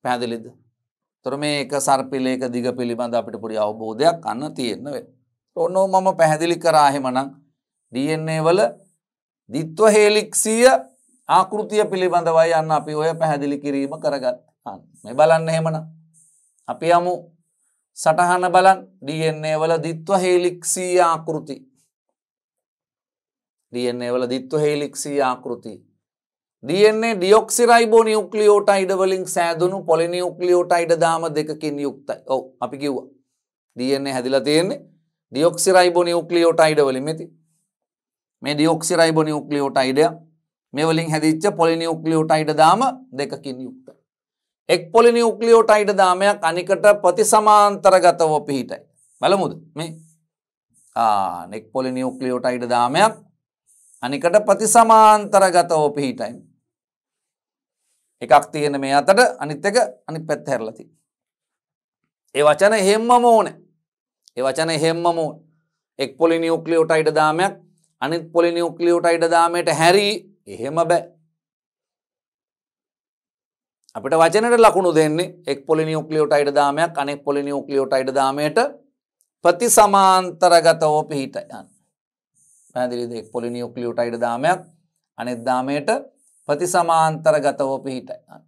පැහැදිලිද තොර මේක සර්පිලේක දිග පිළිබඳ අපිට පුඩි අවබෝධයක් අන්න තියෙන්න වේ ඔන්නෝ මම පැහැදිලි කරාහෙමනම් DNA වල දිත්ව හේලික්සිය ආකෘතිය පිළිබඳවයි යන්න අපි ඔය පැහැදිලි කිරීම කරගත් මේ බලන්න හෙමන අපි යමු සටහන බලන් ඩන්නේ වල දිත්ව හේලික්සිී ආකෘති ඩන්නේ වල දිත්ව හේලික්සිී ආකෘති ඩන්නේ ඩියොක්සිරයිබෝ නිියුක්ලියෝටයිඩ වලින් සෑදුණු පොලි නිියුක්ලියෝටයිඩ දාම දෙකින් යුක්තයි ඔව අපි කිව්වා ඩන්නේ හැදිලා තියෙන්නේ ඩියොක්සිරයිබෝ නිියුක්ලියෝටයිඩ වලින් මෙති මේ ඩියොක්සිරයිබෝ නියුක්ලියෝටයිඩය මේ වලින් හැදිච්ච පොලිනියුක්ලියෝටයිඩ දාම දෙකකින් යුක්ත. එක් පොලිනියුක්ලියෝටයිඩ දාමයක් අනිකට ප්‍රතිසමාන්තරගතව පිහිටයි. බලමුද මේ නෙක් පොලිනියුක්ලියෝටයිඩ දාමයක් අනිකට ප්‍රතිසමාන්තරගතව පිහිටයි. එකක් තියෙන මේ අතට අනිත් එක අනිත් පැත් හැරලති. ඒ වචන හෙම්ම මෝන ඒ වචන හෙම්ම මෝන් එක් පොලිනියුක්ලියෝටයිඩ දාමයක් අනිත් පොලි නිියුක්ලියෝට අයිඩදාමයට හැරි එහෙම බෑ. අපිට වචනට ලකුණු දෙන්නේ එක් පොලි නිියුක්ලියෝට අයිඩදාමයක් අනෙක් පොලි නිියුක්ලියෝට අයිඩදාමයට ප්‍රති සමාන්තරගතවෝ පිහිට යන්න. පැදිරිද එක් පොලි නිියුක්ලියෝට අයිඩදාමයක් අනෙත්දාමයට ප්‍රති සමාන්තරගතවෝ පිහිට යන්න.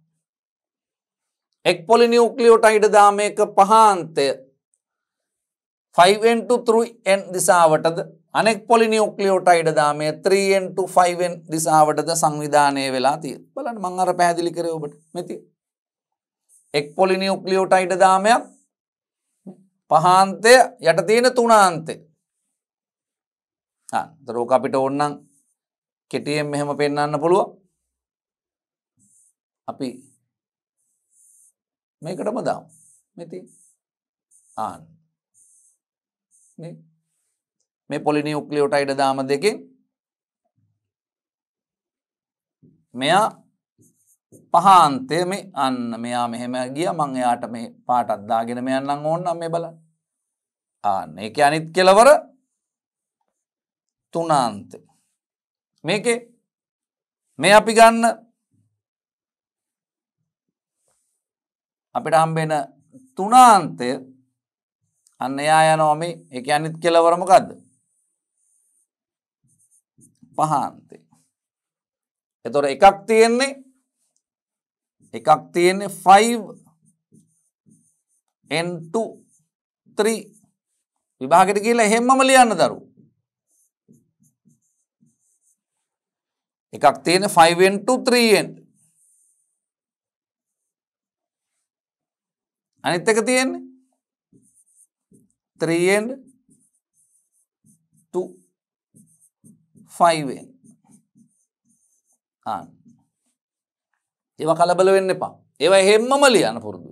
එක් පොලි නිියුක්ලියෝට අයිඩදාමයක පහන්තය ෆයිවෙන්ටු තුරු එන් දිසාවටද අනෙක් පොලිනිියෝක්ලියෝටයිඩ දාමය 3න් 5න් දිසාවටද සංවිධානය වෙලා තිය බලට මං අර පැහැදිලි කර ඔබට මෙති එක් පොලිනිියෝක්ලියෝටයිඩ දාමයක් පහන්තය යට තියෙන තුනාන්තේ දරෝක අපිට ඔන්නම් කෙටියෙන් මෙහෙම පෙන්න්න පුළුව අපි මේකටම දම් මෙති ආන් මේ මේ පොලිනියුක්ලියෝටයිඩ දාම දෙකින් මෙයා පහන්තය මේ අන්න මෙයා මෙහෙම ගිය මං එයාට මේ පාටත් දාගෙන මෙ යන්නම් ඕන්නම් මේ බල ආන්න එක අනිත් කෙලවර තුනාන්ත මේකේ මේ අපි ගන්න අපිට හම්බෙන තුනාන්තය අන්න එයා යනෝමි එක අනිත් කෙලවරමකක්ද පහන්තේ. එතොර එකක් තියෙන්නේ එකක් තියෙන්නේ 5 n2 3 විභාගෙට කියලා එහෙම්මම ලියන්න දරු. එකක් තියෙන 5n2 3n අනිත් එක තියෙන්නේ 3n 5n ආ ඒවා කලබල වෙන්න එපා ඒවා එහෙම්මම ලියන්න පුරුදු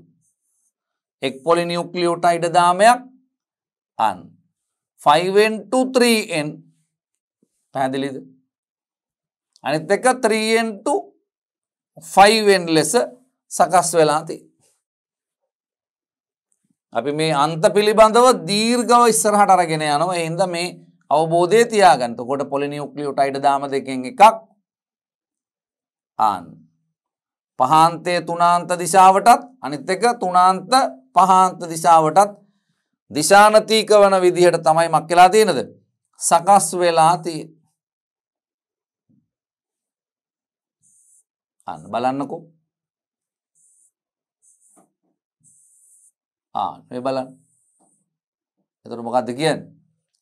එක් පොලි නියුක්ලියෝටයිඩ දාමයක් අන් 5n23n පැහැදිලිද අනිත් එක 3n2 5n ලෙස සකස් වෙලා තියෙනවා අපි මේ අන්ත පිළිබඳව දීර්ඝව ඉස්සරහට අරගෙන යනවා. ඒ හින්දා මේ අවබෝධය තියාගන්ත කොට පොලිනිියුක්ලියුටයිඩ දාම දෙකෙන් එකක් ආන් පහන්තය තුනාන්ත දිශාවටත් අනිත් එක තුනාන්ත පහන්ත දිශාවටත් දිශානතීක වන විදිහට තමයි මක් කියලා තියෙනද සකස් වෙලා තිය අන්න බලන්නකෝ ආ බලන්න එතුර මොකක්ද කියන්නේ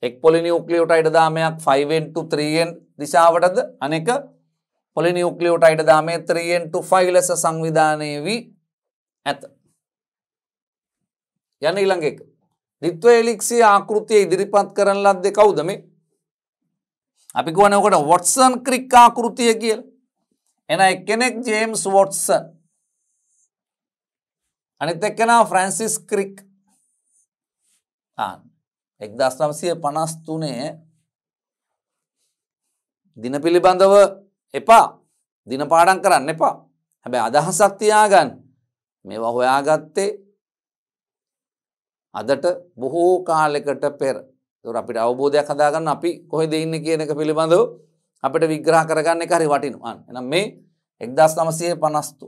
එක් පොලිනිියෝක්ලියෝටයිඩ දාමයක් 5ෙන්3ෙන් දිශාවටද අනෙක පොලිනිියෝක්ලියෝටයිඩ දාමේ 3ෙන්5 ලෙස සංවිධානය වී ඇත. යන ඉළඟෙක් දිත්ව එලික්සි ආකෘතිය ඉදිරිපත් කරන ලද්ද කවුද මේ අපි ගුවනකට වොටසන් ක්‍රික් ආකෘතිය කියල් එන එකෙනෙක් ජේම්ස් වොටසන් අනිත් එක්කෙන ෆ්‍රන්සිස් ක්‍රික් ආන්න එක්දස් නම්සිය පනස්තුනේ දින පිළිබඳව එපා දින පාඩන් කරන්න එපා හැබැ අදහසක් තියාගන්න මේවා හොයාගත්තේ අදට බොහෝ කාලෙකට පෙර තුර අපිට අවබෝධයක් හදාගන්න අපි කොහෙද ඉන්න කියන එක පිළිබඳව අපට විග්‍රහ කරගන්න කරි වටිනවා එනම් මේ එක්දස් නමසය පනස්තු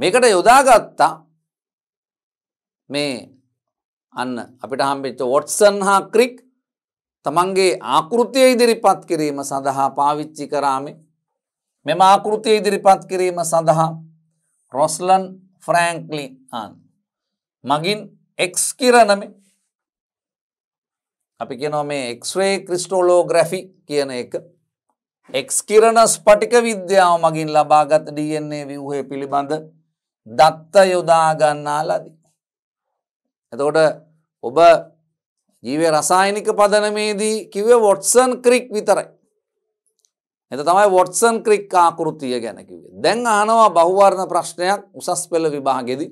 මේකට යොදාගත්තා මේ අන්න අපිට හම්බෙච්ච වොට්සන් හා ක්‍රික් තමන්ගේ ආකෘතිය ඉදිරිපත් කිරීම සඳහා පාවිච්චි කරාමේ මෙම ආකෘතිය ඉදිරිපත් කිරීම සඳහා රොස්ලන් ෆ්‍රෑන්ක්ලි ආන් මගින් එක්ස් කිරනම අපි කියනෝ මේ එක්ස්වේ ක්‍රිස්ටෝලෝග්‍රැෆි කියන එක එක්ස් කිරණ ස්පටික විද්‍යාව මගින් ලබාගත් DNA වූහය පිළිබඳ දත්ත යොදාගන්නා ලදී. එතකොට ඔබ ජීව රසායනික පදනමේදී කිව වොට්සන් ක්‍රික් විතරයි. එත තමයි වොට්සන් ක්‍රික් ආකෘතිය ගැනකිවේ දැන් අහනවා බහුවර්ණ ප්‍රශ්නයක් උසස් පෙළ විභාගෙදි.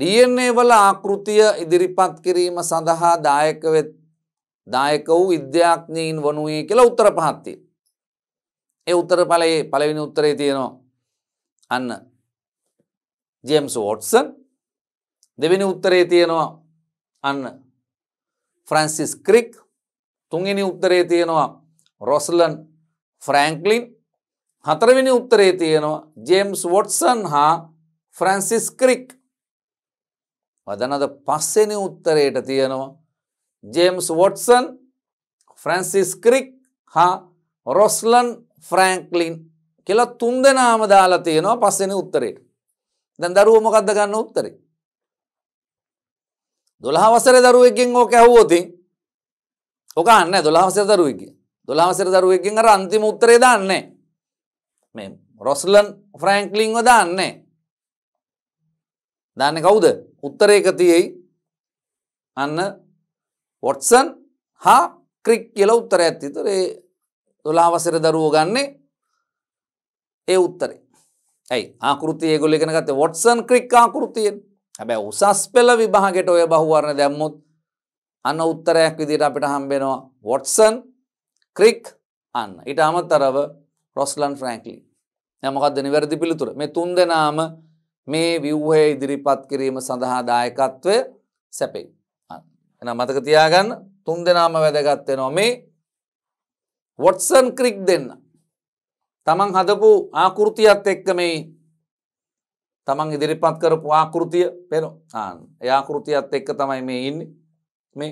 DNA වල ආකෘතිය ඉදිරිපත් කිරීම සඳහා දායකවෙත් දායක වූ විද්‍යාඥයින් වනුවේ කියලා උත්තර පහත්තිය. ඒ උත්තර පලයේ පළවෙනි උත්තරේ තියෙනවා අන්න ජෙම්ස් වෝට්සන් දෙවෙනි උත්තරේ තියෙනවා අන්න ෆ්‍රන්සිස් ක්‍රික් තුන්ගනි උත්තරේ තියෙනවා රොස්ලන් ෆ්‍රෑන්ක්ලින් හතරවෙනි උත්තරේ තියෙනවා ජෙම්ස් වොට්සන් හා ෆ්‍රන්සිස් ක්‍රික් වදනද පස්සෙනි උත්තරයට තියෙනවා ජෙම්ස් වොට්සන් ෆ්‍රන්සිස් ක්‍රික් හා රොස්ලන් ෆ්‍රෑන්ක්ලින් කියලා තුන්දනාම දාලා තියෙනවා පස්සෙන උත්තරයට දැන් දරුව මොකක්ද ගන්න උත්තරේ දොළහවසර දරුවකින් ඕක ඇහුවෝතින් ඕක අන්න දොළහවසර දරුවකි දොළහවසර දරුවකින් අර අන්තිම උත්තරේ දන්නේ මේ රොස්ලන් ෆ්‍රෑන්ක්ලිංව දන්නේ දන්න කවුද උත්තරේක තියෙයි අන්න වොටසන් හා ක්‍රික් කියල උත්තර ඇත්ති තුරේ දොලාවසර දරුවෝ ගන්නේ ඒ උත්තරේ ඇයි ආකෘතිය ගොලිගෙනගත වොටසන් ක්‍රික් ආකෘතියෙන් හැබැ උසස් පෙළ විභාගෙට ඔය බහුවරණ දැම්මුත් අන්න උත්තරයක් විදිට අපිට හම්බෙනවා වොටසන් ක්‍රික් අන්න ඉට අමත්තරව රොස්ලන් ෆ්‍රෑන්ක්ලි යමකක්ද නිවැරදි පිළිතුර මේ තුන් දෙනාම මේ විව්හය ඉදිරිපත් කිරීම සඳහා දායකත්වය සැපෙයි එන මතක තියාගන්න තුන් දෙනාම වැදගත්වෙන මේ වොටසන් ක්‍රික් දෙන්න තමන් හදපු ආකෘතියත් එක්ක මේ තමන් ඉදිරිපත් කරපු ආකෘතිය පෙරු ආන් එයාකෘතියත් එක්ක තමයි මේ ඉන්න මේ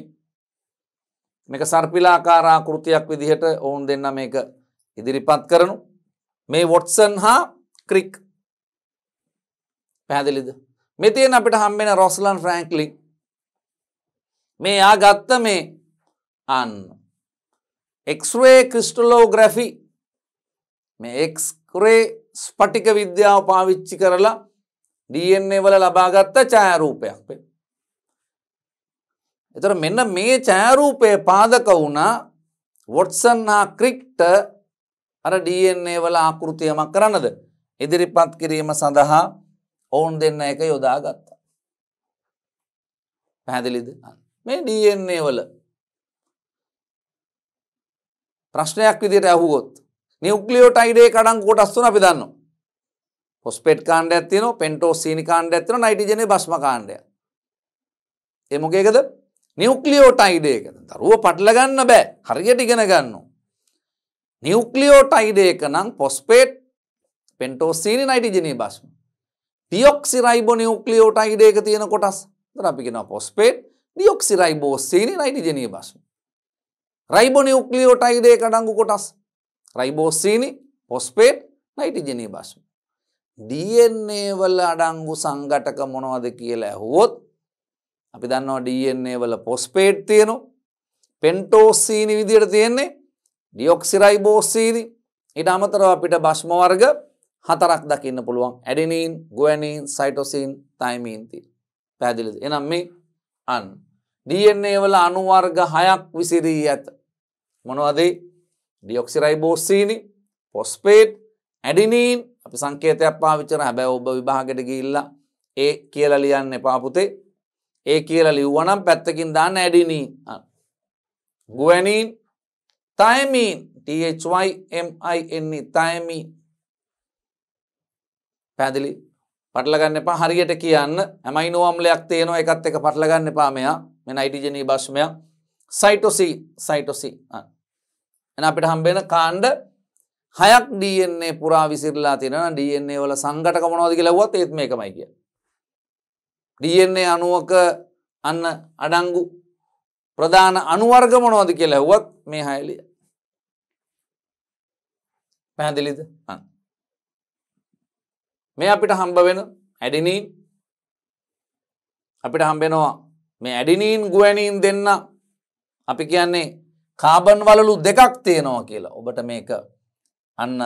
මේක සර්පිලාකාරාකෘතියක් විදිහට ඔවුන් දෙන්න මේක ඉදිරිපත් කරනු මේ වොට්සන් හා ක්‍රික් පැහැදිලිද මෙතියෙන් අපිට හම්බෙන රොස්ලන් ෆ්‍රෑන්ක්ලික් මේ යා ගත්ත මේ අන්න එක්රේ ක්‍රිස්ටලෝග්‍රැෆි මේ එක්රේ ස්පටික විද්‍යාව පාවිච්චි කරලා DNA වල ලබාගත්ත ඡායාරූපයක්. එතකොට මෙන්න මේ ඡායාරූපය පාදක වුණා වොට්සන් හා ක්‍රික්ට අර DNA වල ආකෘතියමක් කරන්නද ඉදිරිපත් කිරීම සඳහා ඔවුන් දෙන්න එක යොදාගත්තා. පැහැදිලිද? මේ DNA වල ප්‍රශ්නයක් විදිහට ඇහුවොත් නියුක්ලියෝටයිඩ් එක අඩංගු කොටස් තුන අපි දන්නවා. පොස්පෙට් කාණ්ඩයක් තියෙන පෙන්ටෝ සීනි කාණ්ඩයක් තියෙන නයිට්‍රජනේ භස්ම කාණ්ඩයක්. ඒ මොකේකද? නියුක්ලියෝටයිඩ් එක. දරුවෝ පටල ගන්න බෑ. හරියට ඉගෙන ගන්න ඕන. නියුක්ලියෝටයිඩ් එක නම් පොස්පේට් පෙන්ටෝ සීනි නයිට්‍රජනේ භස්ම. ඩියොක්සිරයිබෝ නියුක්ලියෝටයිඩ් එක තියෙන කොටස්. දර අපි කියනවා පොස්පේට් ඩියොක්සිරයිබෝ සීනි නයිට්‍රජනේ භස්ම. රයිබෝ නියුක්ලියෝටයිඩ් එක අඩංගු කොටස්. රයිබෝසීනි පොස්පේට් නයිට්‍රජනේ භස්ම. DNA වල අඩංගු සංගටක මොනවද කියලා ඇහුවොත් අපි දන්නවා DNA වල පොස්පේට් තියෙනවා පෙන්ටෝසීනි විදියට තියෙන්නේ ඩියොක්සිරයිබෝසීනි ඊට අමතරව අපිට භෂ්ම වර්ග හතරක් දකින්න පුළුවන් ඇඩිනීන් ගුවනීන් සයිටෝසීන් තයිමීන් තියෙන පැහැදිලිද එහෙනම් මේ අන් DNA වල අණු වර්ග හයක් විසිරී ඇත මොනවද ඩියොක්සිරයිබෝසීනි පොස්පේට් ඇඩිනීන් අපි සංකේතයක් පාවිච්චි කරන හැබැයි ඔබ විභාගෙට ගිහිල්ලා ඒ කියලා ලියන්න එපා පුතේ. ඒ කියලා ලිව්වනම් පැත්තකින් දාන්න ඇඩිනි. ගුවැනීන් තයමීන් THYMIN තයමී පැදිලි පටලගන්න එපා හරියට කියන්න ඇමයි නෝම්ලයක් තියෙනවා එකත් එක පටලගන්න එපා මෙයා මෙ අයිටිජනී භශ්මයක් සයිටොසී සයිටොසී එන අපිට හම්බෙන කාණ්ඩ හයක් DNA පුරා විසිරලා තියෙනවා නම් DNA වල සංඝටක මොනවද කියලා වුවත් ඒත් මේකමයි කියන්නේ. DNA අණුවක අන්න අඩංගු ප්‍රධාන අණුවර්ග මොනවද කියලා ඇහුවත් මේ හයලිය. පැහැදිලිද? හ්ම්. මේ අපිට හම්බ වෙන ඇඩිනීන් අපිට හම්බෙනවා මේ ඇඩිනීන් ගුවැනීන් දෙන්න අපි කියන්නේ කාබන් වලලු දෙකක් තියෙනවා කියලා. ඔබට මේක අන්න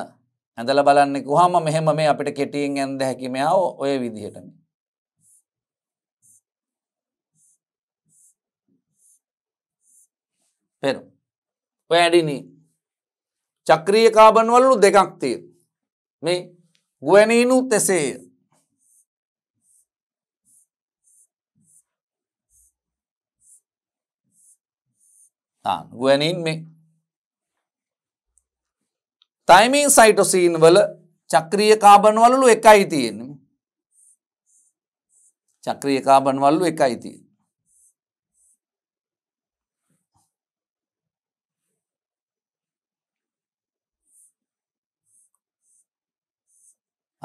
ඇඳල බලන්න කුහම මෙහෙම මේ අපිට කෙටියෙන් ඇන්ද හැකිමයාව ඔය විදිහටම. පෙරු. වැඩිනි චක්‍රිය කාබන් වලු දෙකක් තිීර මේ ගුවනීනුත් එසේය. ගුවනින් මේ තයිමින් සයිටොසීන් වල චක්‍රිය කාබන් වලලු එකයි තියෙන්නේ. චක්‍රිය කාබන් වලලු එකයි තියෙන්නේ.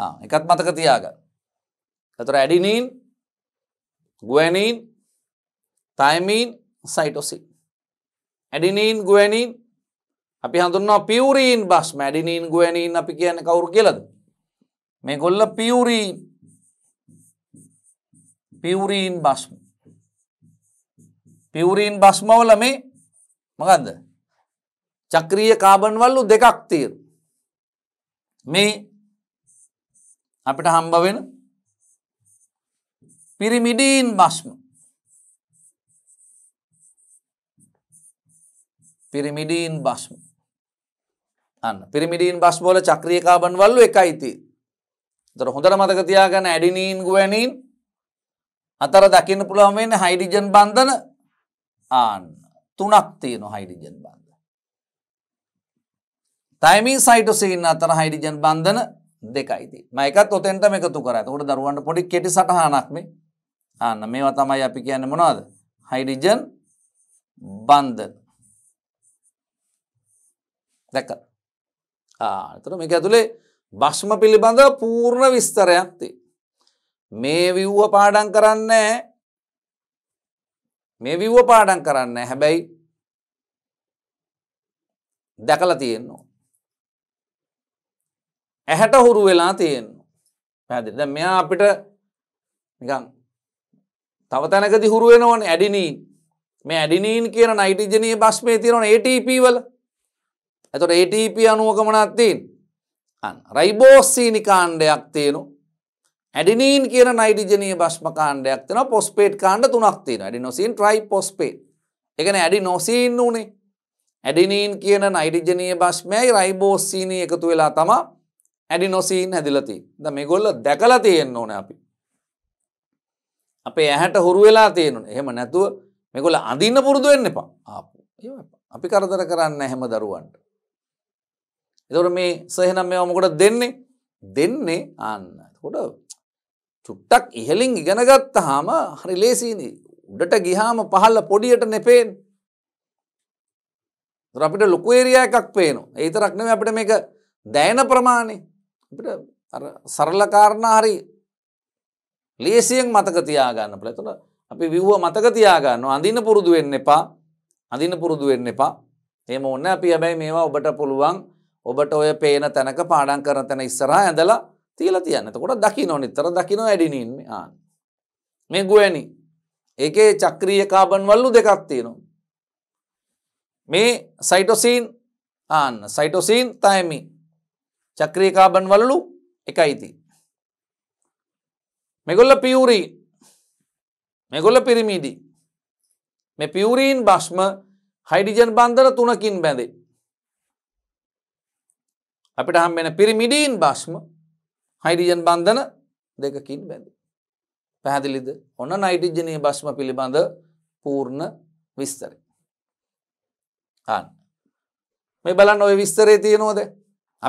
ආ එකත් මතක තියාගන්න. ඒතර ඇඩිනීන්, ගුවැනීන්, තයිමීන්, සයිටොසින්. ඇඩිනීන්, ගුවැනීන් අපි හඳුන්නවා පියවරීන් බස් මැඩිනීන් ගුවනීන් අපි කියන්න කවුරු කියලද මේ ගොල්ල පියවරී පියවරීන් බස් පියවරීන් බස්මවල මේ මකන්ද චක්‍රීය කාබන් වල්ලු දෙකක් තීර මේ අපිට හම්බවෙන පිරිමිඩීන් බස්ම පිරිමිඩීන් බස්ම අන්න පිරිමිඩීන් බස්බෝල චක්‍රිය කාබන් වල්ලු එකයිති. තොර හොඳට මතක තියාගන්න ඇඩිනීන් ගුවැනීන් අතර දකින්න පුළුවන් වෙන්නේ හයිඩිජන් බන්ධන ආන්න තුනක් තියෙන හයිඩිජන් බන්ධන. තයිමින් සයිටොසින් අතර හයිඩිජන් බන්ධන දෙකයිති. මයිකත් ඔතෙන්ටම එකතු කර කොට දරුවන්ට පොඩි කෙටි සටහනක්ම ආන්න මේවා තමයි අපි කියන්න මොනවාද හයිඩිජන් බන්ධන දැක්කත්. එතට මේක ඇතුළේ භක්ෂම පිළිබඳ පූර්ණ විස්තරයක් ති. මේ විව්ව පාඩන් කරන්න මේ විව්ව පාඩන් කරන්න හැබැයි දැකල තියෙන්නවා. ඇහැට හුරු වෙලා තියෙන්නවා. පැදිද මෙයා අපිට නිකං තව තැනකති හුරුවෙනවන ඇඩිනීන් මේ ඇඩිනීන් කියන නයිටජනය බස්මේ තියෙනවන ATP වල ඇතොට ATP අනුවකමනත්තින් රයිබෝස්සීනි කාණ්ඩයක් තියෙනු ඇඩිනීන් කියන නයිඩිජනී බශ්ම කාණ්ඩයක් තින පොස්පේට් කාණ්ඩ තුනක් තියෙන ඇඩි නොසින් ට්‍රයි පොස්පේට් එකන ඇඩි නොසීන් වනේ ඇඩිනීන් කියන නයිඩිජනය බශ්මයයි රයිබෝස්සීනී එකතු වෙලා තමා ඇඩි නොසීන් හැදිලති ද මෙගොල්ල දැකලා තියෙන් ඕන අපි අපේ ඇහැට හුරු වෙලා තියෙනුන එහෙම නැතුව මෙගොල අඳන්න පුරුදු වෙන්න එපා ආපු අපි කරදර කරන්න හැම දරුවන්ට එතකොට මේ සහනම් මේවා මොකට දෙන්නේ දෙන්නේ අන්න කොට චුට්ටක් ඉහලින් ඉගෙනගත්ත හාම හරි ලේසිදී උඩට ගිහාම පහල්ල පොඩියට නෙපේෙන් අපිට ලොකුේරයා එකක් පේනු ඒතරක් නෙම අපිට මේක දැයන ප්‍රමාණය අපිට සරලකාරණ හරි ලේසියෙන් මතක තියාගන්න පළතුළ අපි විව්ව මතක තියාගන්න අඳන්න පුරුදු වෙන්න එපා අඳන්න පුරුදු වෙන්න එපා එම ඔන්න අපි හැබැයි මේවා ඔබට පුළුවන් ඔබට ඔය පේන තැනක පාඩන් කරන තැන ඉස්සරහ ඇඳලා තිීල තියන්නතකොට දකි නොනිතර දකින වැඩිනන්න ආන්. මේ ගුවනි ඒකේ චක්‍රීය කාබන් වල්ලු දෙකක්තියනවා. මේ සයිටොසීන් ආන්න සයිටොසීන් තයමි චක්‍රිය කාබන් වල්ලු එකයිති. මෙගොල්ල පියවරී මෙගොල්ල පිරිමීදී. මේ පියවරීන් බස්්ම හයිඩිජන් බන්ධර තුනකින් බැඳේ. අපිට හම්බෙන පිරිමිඩීන් බස්්ම හයිඩිජන් බන්ධන දෙකකින් බැඳ. පැහැදිලිද ඔන්න නයිටිජනය බස්්ම පිළිබඳ පූර්ණ විස්තරය. හන් මේ බලන්න ඔය විස්තරේ තියෙනෝද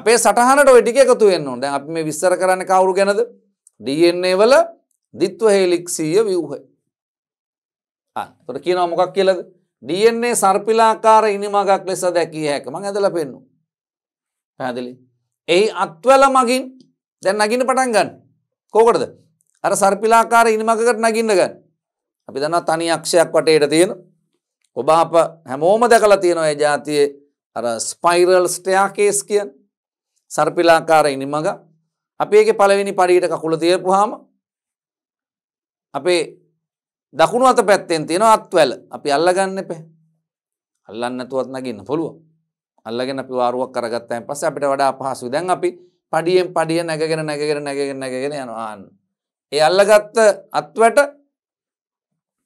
අපේ සටහනට ඔටික එකතු වෙන්න ොද අප මේ විස්තර කරන්න කවරු ගැනද දන්නේ වල දිත්ව හේලික්සීය වියූහය තොට කියනව මොකක් කියලද දන්නේ සර්පිලාකාර ඉනිමගක් ලෙස දැකිය හැක මං ඇදල පෙන්නවා පැදිලි. එහි අත්වල මගින් දැන් නගින්න පටන් ගන්න කෝකටද අර සර්පිලාකාර ඉනිමකට නගින්න ගන්න අපි දන්න තනි අක්ෂයක් වටේට තියෙන ඔබ අප හැමෝම දැකලා තියෙන ඔය ජාතියේ අර ස්පයිරල් ස්ටයාකේස් කියන් සර්පිලාකාර ඉනිමඟ අපි ඒක පළවෙනි පරියට කකුල තියපුහාම අපේ දකුණු අත පැත්තෙන් තියෙන අත්වැල අපි අල්ලගන්න එපේ අල්ලන්න තුවත් නගින්න පුළුවන් අල්ලගෙන අපි වාරුවක් කරගත්තයින් පස්සේ අපිට වඩා අපහසුයි. දැන් අපි පඩියෙන් පඩිය නැගගෙන නැගගෙන නැගගෙන නැගගෙන යනවා. ඒ අල්ලගත්ත අත්වැට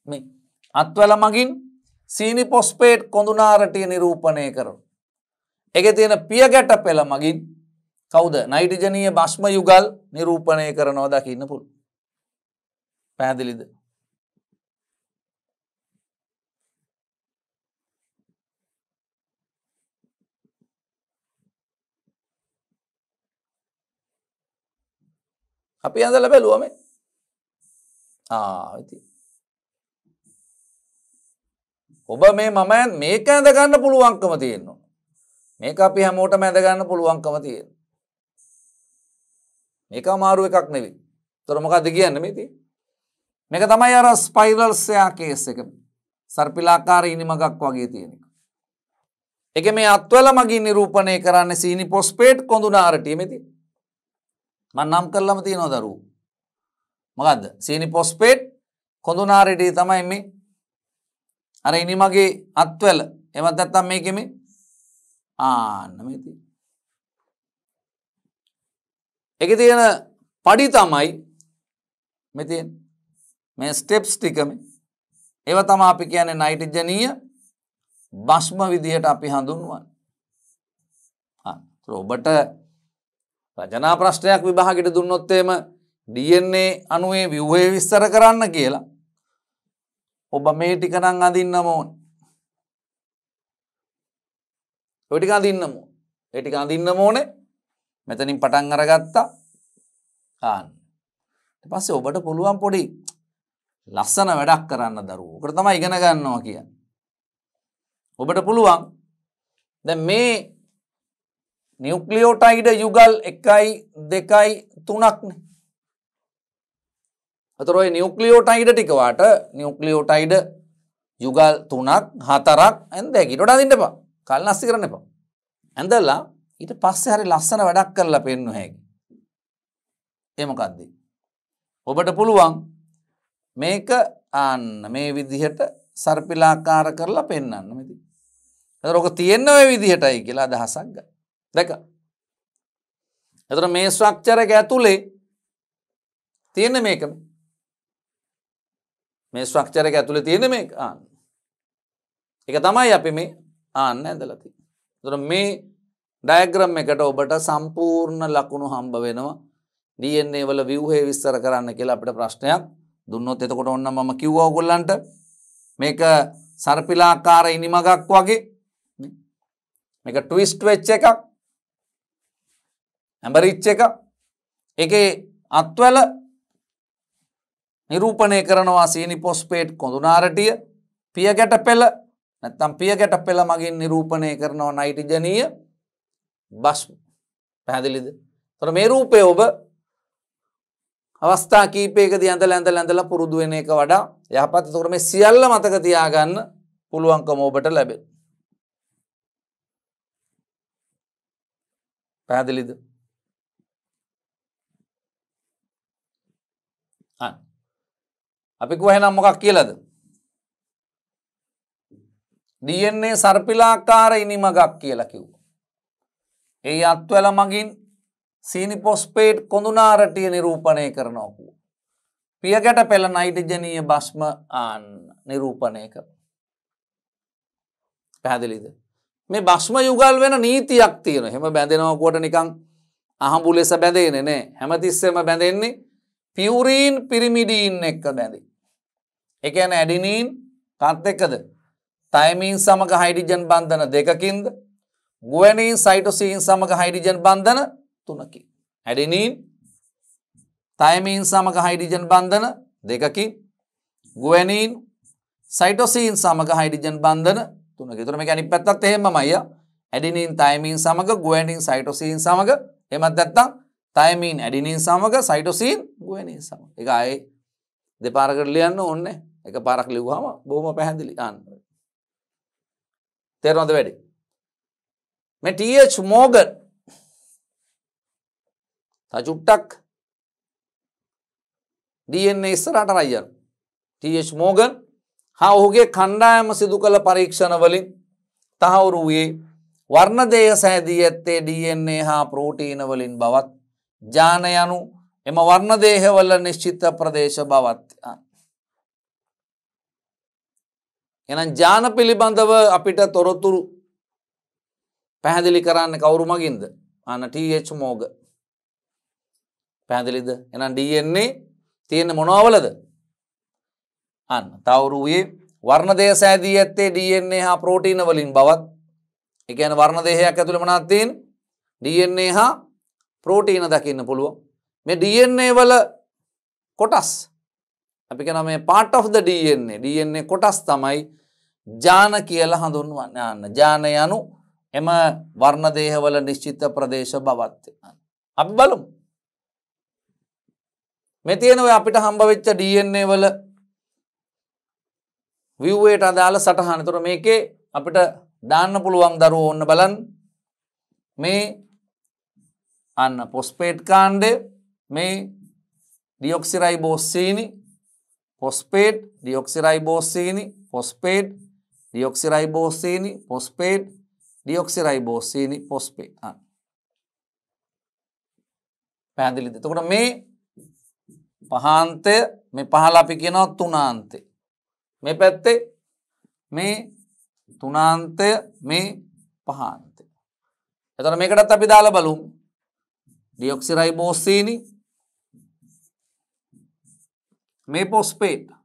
මේ අත්වැල මගින් සීනි පොස්පේට් කොඳුනාරටිය නිරූපණය කරන. එක තියෙන පියගැට පෙළ මගින් කවුද නයිටිජනීය බස්්ම යුගල් නිරූපණය කරනවා දකින්න පුළු. පැහැදිලිද. අපි ඇඳල බැලුවම ආති ඔබ මේ මම මේක ඇඳගන්න පුළුවන්කම තියෙන්නවා මේක අපි හැමෝට මැඳගන්න පුළුවන්කම තියෙන මේක අමාරුව එකක් නෙවී තොරමකද කියන්න මේති මේක තමයි අර ස්පයිරල්සයා කේස් එක සර්පිලාකාර ඉනිමගක් වගේ තියෙනෙක එක මේ අත්වල මගින් නිරූපණය කරන්න සීනි පොස්පේට් කොඳුනාරටීමති මන් නම් කරලම තියෙනව දරු. මකද සීනි පොස්පේට් කොඳුනාරෙඩී තමයි මේ අර ඉනිමගේ අත්වැල එමත් ඇත්තම් මේකෙමි ආන්නමති. එක තියෙන පඩි තමයි මෙතින් මේ ස්ටෙප්ස් ටිකම ඒව තම අපි කියන නයිටජනීය බස්්ම විදිහට අපි හඳුන්වන් රෝබට රජනා ප්‍රශ්නයක් විභාගට දුන්නොත්තේම ඩන්නේ අනුවේ විව්හය විස්තර කරන්න කියලා ඔබ මේ ටිකනං අඳන්න මෝන් ටික අඳන්නම එටික අඳන්න මෝනේ මෙතනින් පටන් අරගත්තා ආන්න පස්සේ ඔබට පුළුවන් පොඩි ලස්සන වැඩක් කරන්න දරුවෝ කර තම ඉගෙන ගන්නවා කිය ඔබට පුළුවන් දැ මේ නිියුක්ලියෝටයිඩ යුගල් එකයි දෙකයි තුනක්න අතරයි නිියුක්ලියෝටයිඩ ටිකවාට නිියුක්ලියෝටයිඩ යුගල් තුනක් හතරක් ඇන්ද ගිටොඩා දින්නපා කල් අස්සි කරන්න එපා ඇඳල්ලා ඊට පස්සේ හරි ලස්සන වැඩක් කරලා පෙන්නු හැකි එමකක්දී ඔබට පුළුවන් මේක අන්න මේ විදිහට සර්පිලාකාර කරලා පෙන්න්න මෙති රොක තියෙන්න ඔය විදිහටයි කියලා අදහසක්ග දැක එතර මේ ස්්‍රක්්චරක ඇතුළේ තියෙන මේකම මේ ස්්‍රක්්චරක ඇතුළේ තියෙන මේ ආන්න එක තමයි අපි මේ ආන්න ඇදලති තුර මේ ඩයග්‍රම් එකට ඔබට සම්පූර්ණ ලකුණු හම්බ වෙනවා DNA වල විව්හේ විස්තර කරන්න කියලා අපිට ප්‍රශ්නයක් දුන්නොත් එතකොට ඔන්න මම කිව්වා ඔයගොල්ලන්ට මේක සර්පිලාකාර ඉනිමගක් වගේ මේක ට්විස්ට් වෙච්ච එකක් ඇඹරිච් එක එකේ අත්වැල නිරූපණය කරනවා සීනි පොස්පේට් කොඳුනාරටිය පිය ගැට පෙළ නැත්තම් පිය ගැට පෙළ මගින් නිරූපණය කරනවා නයිටිජනීය බස් පැහැදිලිද තොර මේ රූපය ඔබ අවස්ථා කීපයකද ඇඳල ඇඳල ඇඳල පුරුදු වෙන එක වඩා යහපත් තොර මේ සියල්ල මතක තියාගන්න පුළුවන්කම ඔබට ලැබේ පැහැදිලිද අපි කොහෙනම් මොකක් කියලද DNA සර්පිලාකාර ඉනිමගක් කියලා කිව්ව. ඒ අත්වැල මගින් සීනිපොස්පේට් කොඳුනාරටිය නිරූපණය කරනෝකු. පියගැට පෙළ නයිටජනීය බස්ම ආන් නිරූපණය කර. පැහැදිලිද. මේ බස්ම යුගල් වෙන නීතියක් තියෙන හෙම බැඳෙනවකොට නිකං අහඹු ලෙස බැඳෙන නෑ හැමතිස්සෙම බැඳෙන්නේ පියවරීන් පිරිමිඩීන් එක්ක බැඳි. එකන ඇඩිනීන් කත් එක්කද තයිමීන් සමඟ හයිඩිජන් බන්ධන දෙකකින්ද ගුවනීන් සයිටොසීන් සමඟ හයිඩිජන් බන්ධන තුනකි. ඇඩිනීන් තයිමීන් සමඟ හයිඩිජන් බන්ධන දෙකකින් ගුවනීන් සයිටොසීන් සමඟ හයිඩිජන් බන්ධන තුන ගෙතුරම ගැනි පැත්තත් එහෙම මය ඇඩිනීන් තයිමීන් සමඟ ගුවනින් සයිටොසීන් සමඟ එමත් ඇත්තම් තයිමීන් ඇඩිනීන් සමඟ සයිටොසීන් ගුවනින් සම එක අයි දෙපාරකට ලියන්න ඕන්නේ එක පාරක් ලිව්හම බොහොම පැහැදිලි අන්න තේරොඳ වැඩි මේ ටH මෝගන් තචුට්ටක් DNA ඉස්සරට රයියන් ටH මෝගන් හා ඔහුගේ කණ්ඩායම සිදු කළ පරීක්ෂණවලින් තහවුරු වූයේ වර්ණදය සෑදී ඇත්තේ DNA හා ප්‍රෝටීනවලින් බවත් ජානයනු එම වර්ණදේහවල නිශ්චිත ප්‍රදේශ බවත් එනම් ජාන පිළිබඳව අපිට තොරොතුරු පැහැදිලි කරන්න කවුරු මගින්ද අන්න ටH මෝග පැදිලිද එනම් ඩන්නේ තියෙන මොනවලද අන්න තවුරුයේ වර්ණදය සෑදී ඇත්තේ ඩන්නේ හා ප්‍රෝටීන වලින් බවත් එකන වර්ණදේහයක් ඇතුළ මනත්තින් ඩන්නේ හා ප්‍රෝටීන දකින්න පුළුව මේ ඩන්නේ වල කොටස් අපි කන මේ part of the DNA DNA කොටස් තමයි ජාන කියල හඳුන්වන්න යන්න ජාන යනු එම වර්ණදේහවල නිශ්චිත ප්‍රදේශ බවත්ය. අපි බලමු. මෙතියනව අපිට හම්බවෙච්ච ඩන්නේ වල විව්වට අදාල සටහන තුර මේකේ අපිට දාන්න පුළුවන් දරුව ඔන්න බලන් මේ අන්න පොස්පේට් කාණ්ඩය මේ ඩියොක්සිරයි බෝස්සීනි පොස්පේට් ඩියොක්සිරයි බෝස්සීනි පොස්පේට් ഡിയോക്സിറൈബോസീനി ഫോസ്ഫേറ്റ് ඩියොක්සිරයිබෝසීනි පොස්පේ පැදිලිද තකොට මේ පහන්තය මේ පහල අපි කියනව තුනාන්තේ මේ පැත්තේ මේ තුනාන්තය මේ පහන්තය එතන මේකටත් අපි දාල බලුම් ඩියොක්සිරයිබෝසීනි මේ පොස්පේට්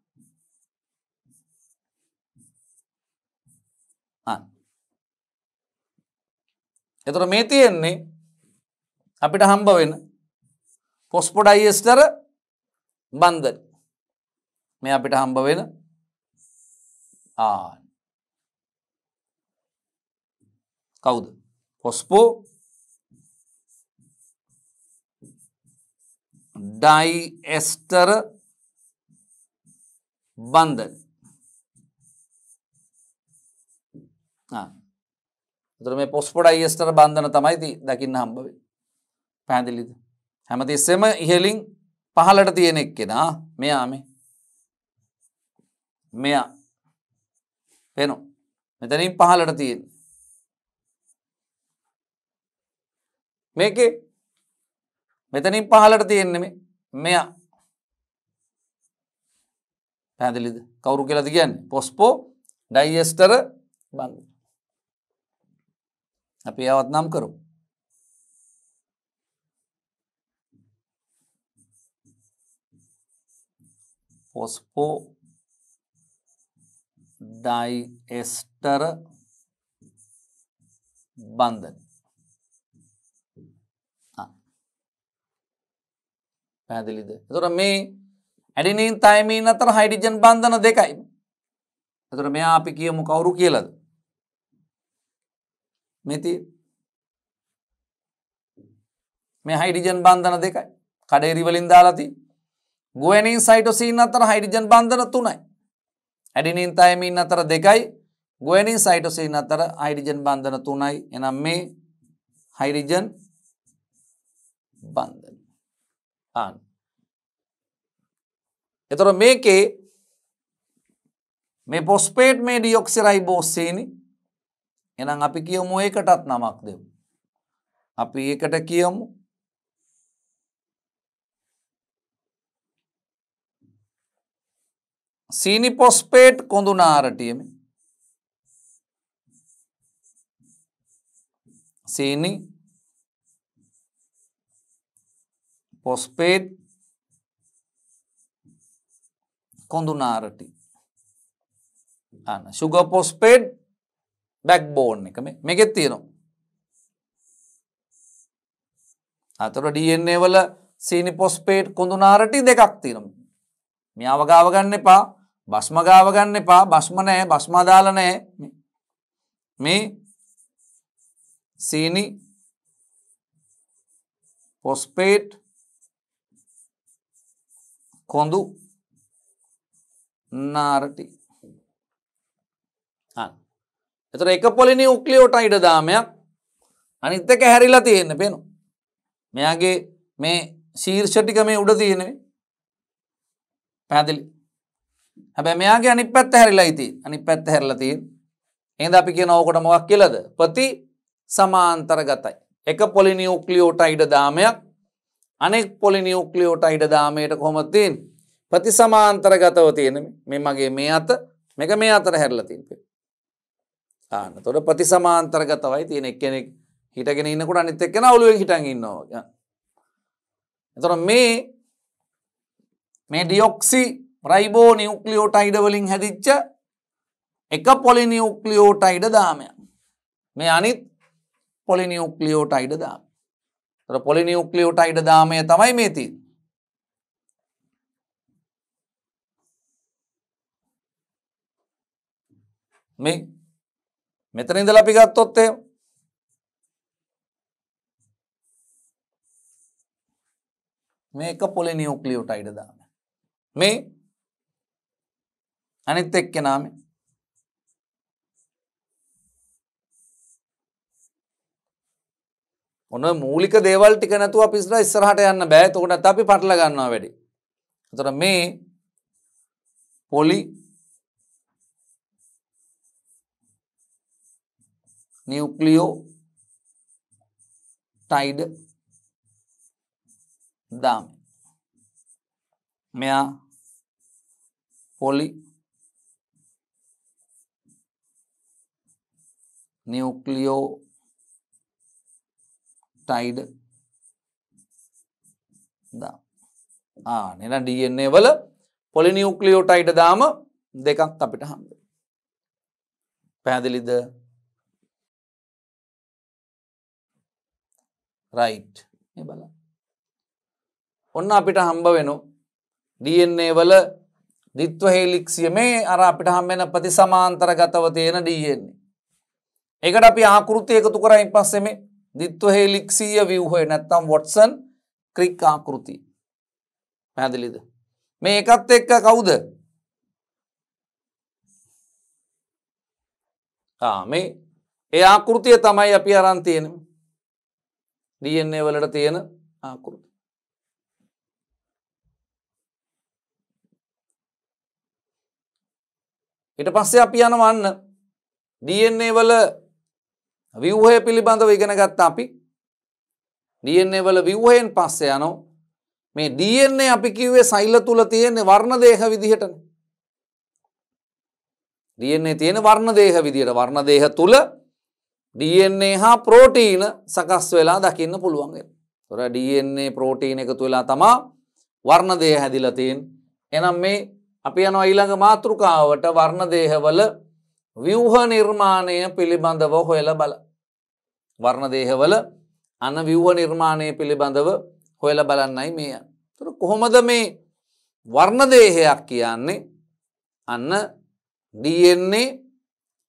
එතුර මේ තියෙන්නේ අපිට හම්බ වෙන පොස්පොඩ අයිස්ටර බන්ධන මේ අපිට හම්බ වෙන ආන කවුද පොස්පෝ ඩයිඇස්ටර බන්ධන තුර මේ පොස්පොඩ අයිස්ටර බන්ධන තමයිති දකින්න හම්බවේ පැහැදිලිද හැමතිස්සෙම ඉහලින් පහලට තියෙනෙක් කෙනා මෙයා මේ මෙයා පෙනු මෙතනින් පහලට තියෙන් මේකේ මෙතනින් පහලට තියෙන්නෙම මෙයා පැදිලිද කවුරු කියලති කියන්න පොස්පෝ ඩයිස්ටර බන්ධ අපි ඒවත් නම් කරු පොස්පෝ ඩයිස්ටර බන්ධන පැදිලිද තුර මේ ඇඩිනින් තයිමීන් අතර හයිඩිජන් බන්ධන දෙකයි එතුර මෙයා අපි කියමු කවුරු කියලද මෙති මේ හයිඩිජන් බන්ධන දෙකයි කඩේරිවලින් දාලති ගුවනින් සයිටෝසිීන් අතර හයිඩිජන් බන්ධන තුනයි ඇඩිනින් තයමින් අතර දෙකයි ගුවනින් සයිටෝසිීන් අතර අයිඩිජන් බන්ධන තුනයි එනම් මේ හයිරිජන් බන්ධන ආන් එතොර මේකේ මේ පොස්පේට් මේ ඩියොක්සිරයි බෝස්සේනි එහෙනම් අපි කියමු ඒකටත් නමක් දෙමු. අපි ඒකට කියමු සීනිපොස්පේට් කොඳු නාරටියම සීනි පොස්පේට් කොඳු නාරටි අන සුග පොස්පේට් බැක් බෝන් එක මේ මෙකෙත් තියෙනවා අතර ඩන්නේ වල සීනි පොස්පේට් කොඳුනාරටි දෙකක් තියෙනම් මියාව ගාව ගන්න එපා බස්ම ගාව ගන්න එපා බස්ම නෑ බස්ම දාල නෑ මේ සීනි පොස්පේට් කොඳු නාරටි එතර එක පොලිනි උක්ලියෝට ඉඩ දාමයක් අනිත්තක හැරිලා තියෙන්න පෙනු. මෙයාගේ මේ සීර්ෂටික මේ උඩ තියෙනවේ පැදිලි හැබැ මෙයාගේ අනි පැත් හැරිලා යිති අනි පැත් හැරලතිී එද අපි කිය නෝකොට මොක් කියලද ප්‍රති සමාන්තර ගතයි. එක පොලිනි උක්ලියෝට ඉඩ දාමයක් අනෙක් පොලිනි උක්ලියෝට ඉඩ දාමයට කොමත්තින් ප්‍රති සමාන්තර ගතව තියෙන මේ මගේ මේ අත මෙක මේ අතර හැරලතින් පේ. ආන්න තොට ප්‍රතිසමාන්තර්ගතවයි තියෙන එක්කෙනෙක් හිටගෙන ඉන්නකට අනිත් එක්කෙන අවුලුවෙන් හිටන් ඉන්නවා එතොට මේ මේ ඩියොක්සි රයිබෝ නිියුක්ලියෝට අයිඩවලින් හැදිච්ච එක පොලි නිියුක්ලියෝට අයිඩ දාමය මේ අනිත් පොලි නිියුක්ලියෝට අයිඩ දාම තොට පොලි නිියුක්ලියෝට අයිඩ දාමය තමයි මේතිී මේ මෙතන ඉඳලා අපි ගත්තොත් එහෙම මේක පොලිනියුක්ලියොටයිඩ් දාම. මේ අනිත් එක්කෙනා මේ ඔන්න මූලික දේවල් ටික නැතුව අපි ඉස්සරහ ඉස්සරහට යන්න බෑ. එතකොට අපි පටල ගන්නවා වැඩි. එතකොට මේ පොලි නියුක්ලියෝටයිඩ් දාම මෙයා පොලි නියුක්ලියෝ ටයිඩ් දා ආනෙන ඩන්නේ වල පොලි නියුක්ලියෝටයිඩ දාම දෙකක් අපිට හම්බ පැහැදිලිද රයිට් බල ඔන්න අපිට හම්බ වෙනු DNA වල දිත්ව හේලික්සිය මේ අර අපිට හම්බෙන ප්‍රතිසමාන්තර ගතව තියෙන DNA ඒකට අපි ආකෘති එකතු කරයින් පස්සේ මේ දිත්ව හේලික්සිය ව්‍යුහය නැත්තම් වොට්සන් ක්‍රික් ආකෘති පැහැදිලිද මේ එකත් එක්ක කවුද මේ ඒ ආකෘතිය තමයි අපි අරන් තියෙනවා DNA වලට තියෙන ආකෘති. ඊට පස්සේ අපි යනවා අන්න DNA වල ව්‍යුහය පිළිබඳව ඉගෙන ගත්තා අපි. DNA වල ව්‍යුහයෙන් පස්සේ යනවා මේ DNA අපි කිව්වේ සෛල තුල තියෙන වර්ණ දේහ විදිහටනේ. DNA තියෙන වර්ණ දේහ විදිහට වර්ණ දේහ තුල DNA හා ප්‍රෝටීන සකස් වෙලා දකින්න පුළුවන්ගෙන. තොර DNA ප්‍රෝටීන එකතු වෙලා තමා වර්ණදය හැදිලතින් එනම් මේ අපි යන ඊළඟ මාතෘකාවට වර්ණදේහවල ව්‍යවහ නිර්මාණය පිළිබඳව හොයල බල. වර්ණදේහවල අන ව්‍යවහ නිර්මාණය පිළිබඳව හොයල බලන්නයි මේ යන්. තුර කොහොමද මේ වර්ණදේහයක් කියන්නේ අන්න DNA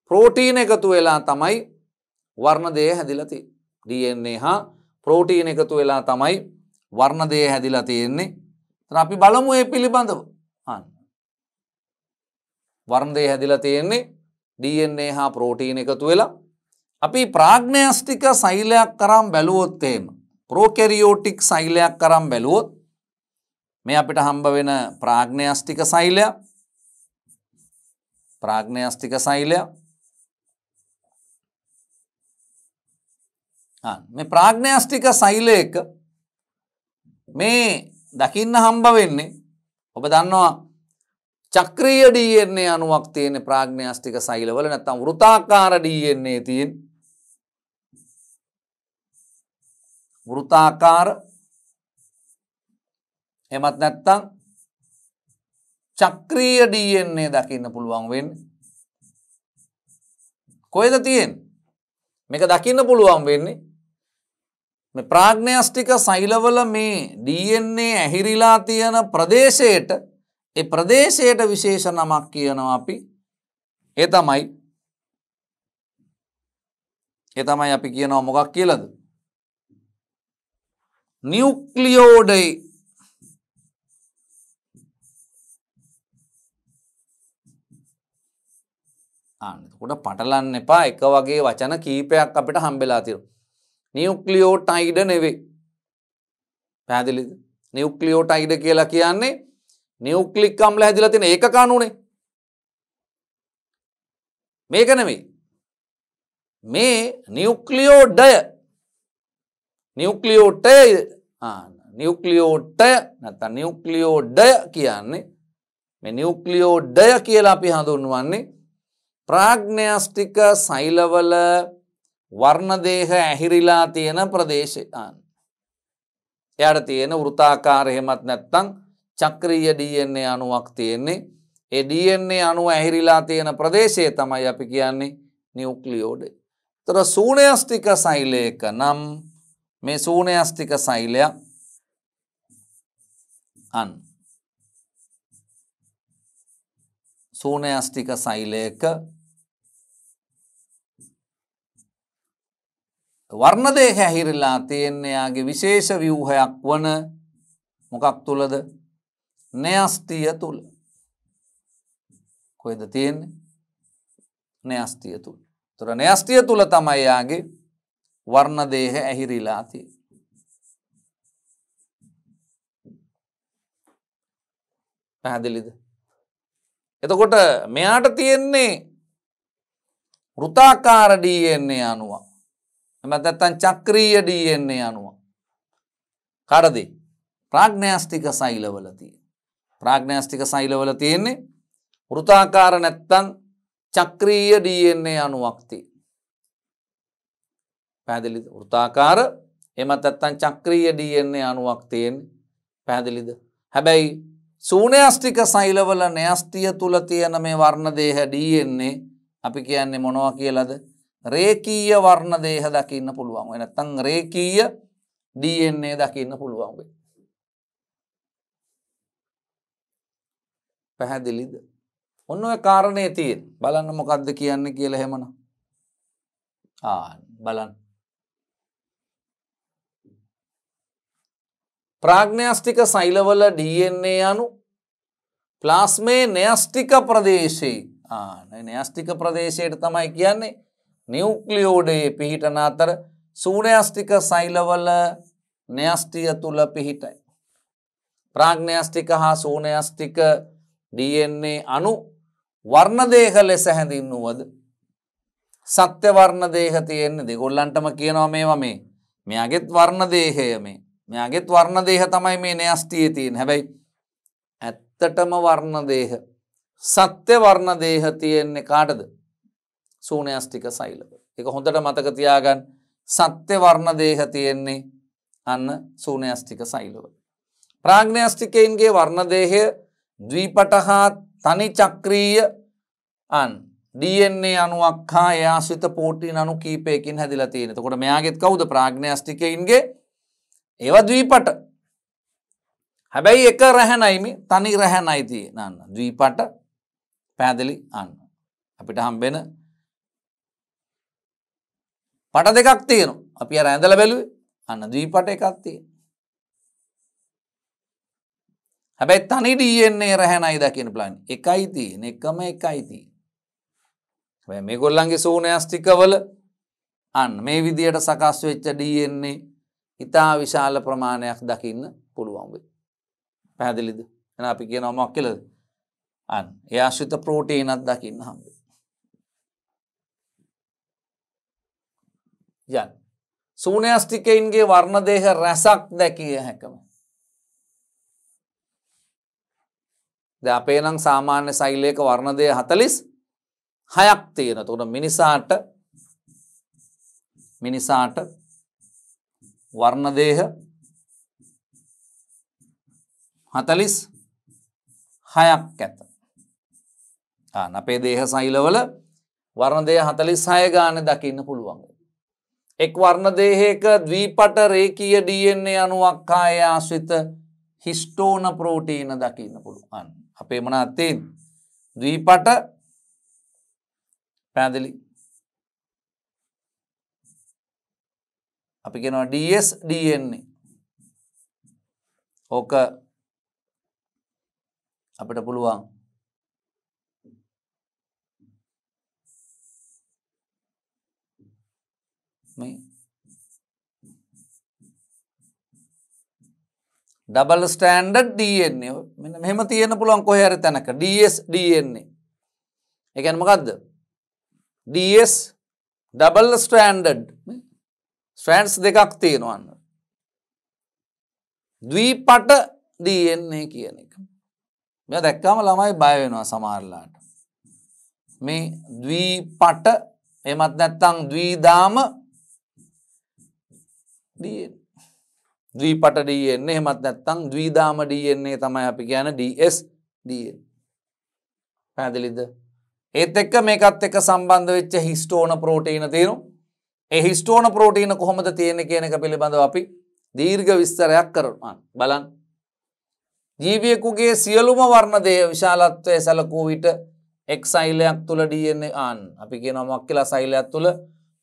ප්‍රෝටීන එකතු වෙලා තමයි වර්ණදය හැදිලති DNA හා ප්‍රෝටීන එකතු වෙලා තමයි වර්ණදය හැදිලා තියෙන්නේ අපි බලමු ඒ පිළිබඳව වර්ණදය හැදිලා තියෙන්නේ DNA හා ප්‍රෝටීන එකතු වෙලා අපි ප්‍රාග්නෑස්ටික සෛලයක් කරම් බැලුවොත් එහෙම ප්‍රෝකැරියෝටික් සෛලයක් කරම් බැලුවොත් මේ අපිට හම්බ වෙන ප්‍රාග්නෑස්ටික සෛලයක් ප්‍රාග්නෑස්ටික සෛලයක් මේ ප්‍රාග්ඥාස්ටික සෛලයක මේ දකින්න හම්බ වෙන්නේ ඔබ දන්නවා චක්‍රීය ඩීන්නේ අනුවක් තියෙන ප්‍රාග්ඥාස්ටික සෛලවල නැත්තම් වෘතාකාර ඩීන්නේ තියෙන් වෘතාකාර එමත් නැත්තං චක්‍රීය ඩීන්නේ දකින්න පුළුවන් වෙන්න කොයද තියෙන් මේක දකින්න පුළුවන් වෙන්නේ ප්‍රාග්නයස්ටික සෛලවල මේ DNA ඇහිරිලා තියෙන ප්‍රදේශයට ඒ ප්‍රදේශයට විශේෂ නමක් කියනවා අපි ඒ තමයි ඒ තමයි අපි කියනවා මොකක් කියලද නිියුක්ලියෝඩයි ආන්නකොට පටලන්න එපා එක වගේ වචන කීපයක් අපිට හම්බෙලා තිරු නියුක්ලියෝටයිඩ නෙවේ. පැදිලිද නියුක්ලියෝටයිඩ කියලා කියන්නේ නියුක්ලික්කම්ල හැදිලා තින ඒක කණුනේ. මේක නෙවෙයි. මේ නියුක්ලියෝඩය නියුක්ලියෝටය නියුක්ලියෝටය නැත නියුක්ලියෝඩය කියන්නේ මේ නියුක්ලියෝඩය කියලා අපි හඳුන්වන්නේ ප්‍රාග්නෑස්ටික සෛලවල වර්ණදේහ ඇහිරිලා තියෙන ප්‍රදේශයන්. එයට තියෙන වෘතාකාරහෙමත් නැත්තං චක්‍රීය ඩන්නේ අනුවක් තියෙන්නේ එඩන්නේ අනුව ඇහිරිලා තියෙන ප්‍රදේශය තමයි අපි කියන්නේ නිියුක්ලියෝඩ. තොර සූනයස්තික සෛලයක නම් මේ සූනයස්තික සෛලයක් අන්. සූනයස්තික සෛලයක වර්ණදේහ ඇහිරලා තියෙන්නේයාගේ විශේෂ වියූහයක් වන මොකක් තුළද නයස්තිය තුළ කොයිද තියෙන්නේ නයස්තිය තුළ තුර නයස්තිය තුළ තමයියාගේ වර්ණදේහ ඇහිරිලා තිය පැහැදිලිද එතකොට මෙයාට තියෙන්නේ ෘතාකාරඩීයෙන්නේ අනුවක් ඇමතත්තන් චක්‍රීය ඩන්නේ අනුව. කරද ප්‍රාග්ඥාස්ටික සයිලවලතිය. ප්‍රාග්ඥාස්ටික සයිලවල තියෙන්නේ වෘතාකාර නැත්තන් චක්‍රීය ඩන්නේ අනුවක්ති. පැදිලි වෘතාකාර එමතත්තන් චක්‍රීය ඩන්නේ අනුවක් තියෙන් පැදිලිද. හැබැයි සූනෑස්ටික සයිලවල නෑස්ටිය තුළ තියන මේ වර්ණදේහ ඩීයෙන්නේ අපි කියන්නේ මොනවා කියලද රේකීය වර්ණ දේහ දකින්න පුළුවන් එනත්තං රේකීය DNA දකින්න පුළුවන් වේ. පැහැදිලිද? ඔන්න ඔය කාරණේ තියෙන. බලන්න මොකද්ද කියන්නේ කියලා හැමනම්. ආ බලන්න. ප්‍රාග්නයස්ටික සෛලවල DNA අනු ප්ලාස්මේ නෑස්ටික ප්‍රදේශයේ ආ නෑස්ටික ප්‍රදේශයට තමයි කියන්නේ නිවුක්ලියෝඩයේ පිහිටන අතර සූනයස්ටික සයිලවල න්‍යස්ටිය තුළ පිහිටයි. ප්‍රාග්නයස්ටික හා සූනයස්ටික DNA අනු වර්ණදේහ ලෙස හැඳින්නුවද. සත්‍ය වර්ණදේහ තියෙන්නේ දෙගොල්ලන්ටම කියනවා මේවා මේ මෙයාගෙත් වර්ණදේහය මේ මෙයාගෙත් වර්ණදේහ තමයි මේ නෑස්තිය තියෙන් හැබැයි ඇත්තටම වර්ණදේහ සත්‍ය වර්ණදේහ තියෙන්නේ කාටද සූනයස්ටික සෛලව. එක හොඳට මතකතියාගන් සත්‍ය වර්ණ දේහ තියෙන්නේ අන්න සූනයස්ටික සෛලව. ප්‍රාග්ඥයස්ටිකයින්ගේ වර්ණදේහය දවීපට හා තනි චක්‍රීය අන් DNA අනුවක් හා යාසිත පෝටීන් අනු කීපයකින් හැදිලා තියෙන කොට මෙයාගෙත් කවුද ප්‍රාග්ඥයස්ටිකයින්ගේ ඒව දවීපට හැබැයි එක රැහැනයිමි තනි රැහැනයිති නන්න දවීපට පැදිලි අන්න අපිට හම්බෙන පට දෙකක් තියෙනවා. අපි අර ඇඳල බැලුවේ අන්න දීපට එකක් තියෙන. හැබැයි තනි ඩීයන්නේ රැහැනයි දකින ප්ලන් එකයි තියෙන එකම එකයි තියෙන. හැබැයි මේගොල්ලන්ගේ සූනයස්තිකවල අන්න මේ විදියට සකස් වෙච්ච ඩීයන්නේ ඉතා විශාල ප්‍රමාණයක් දකින්න පුළුවන් වෙයි. පැහැදිලිද? එහෙනම් අපි කියනවා මොකක්ද? අන්න ඒ ආශ්‍රිත ප්‍රෝටීනක් දකින්න හම්බෙයි. යන්. සූනයස්ටිකයින්ගේ වර්ණදේහ රැසක් දැකිය හැකම. ද අපේ නම් සාමාන්‍ය සෛලයක වර්ණදය හතලිස් හයක් තියෙන තුන මිනිසාට මිනිසාට වර්ණදේහ හතලිස් හයක් ඇත. අපේ දේහ සෛලවල වර්ණදය හතලිස් හය ගාන දකින්න පුළුවන්ගේ. එක් වර්ණදේහයක දවීපට රේකීය ඩන්නේ අනුවක්කාය ආශ්විත හිස්ටෝන ප්‍රෝටීන දකින්න පුළුවන් අපේ මන අත්තේන් දවීපට පැදිලි අපි කෙනවා ඩස් ඩන්නේ ඕක අපිට පුළුවන් ඩබල් ස්ටන්ඩඩ් ඩන්නේ මෙ මෙම තියෙන පුළුවන් කොහැර තැනක ඩස් ඩන්නේ එකැන මකක්ද ඩස් ඩබල් ස්ටන්ඩඩ් ස්ටන්ස් දෙකක් තියෙනවන්න දී පට දන්නේ කියන එක මෙ දැක්කාම ළමයි බයවෙනවා සමාරලාට මේ දී පට එමත් නැත්තං දීදාම DNA. ද්වීපට DNA එහෙමත් නැත්නම් ද්විදාම DNA තමයි අපි කියන්නේ DS DNA. පැහැදිලිද? ඒත් එක්ක මේකත් එක්ක සම්බන්ධ වෙච්ච හිස්ටෝන ප්‍රෝටීන තියෙනවා. ඒ හිස්ටෝන ප්‍රෝටීන කොහොමද තියෙන්නේ කියන එක පිළිබඳව අපි දීර්ඝ විස්තරයක් කරනවා. බලන්න. ජීවියෙකුගේ සියලුම වර්ණ දේහ විශාලත්වය සැලකූ විට එක් සෛලයක් තුල DNA ආන් අපි කියනවා මොක්කලා සෛලයක් තුල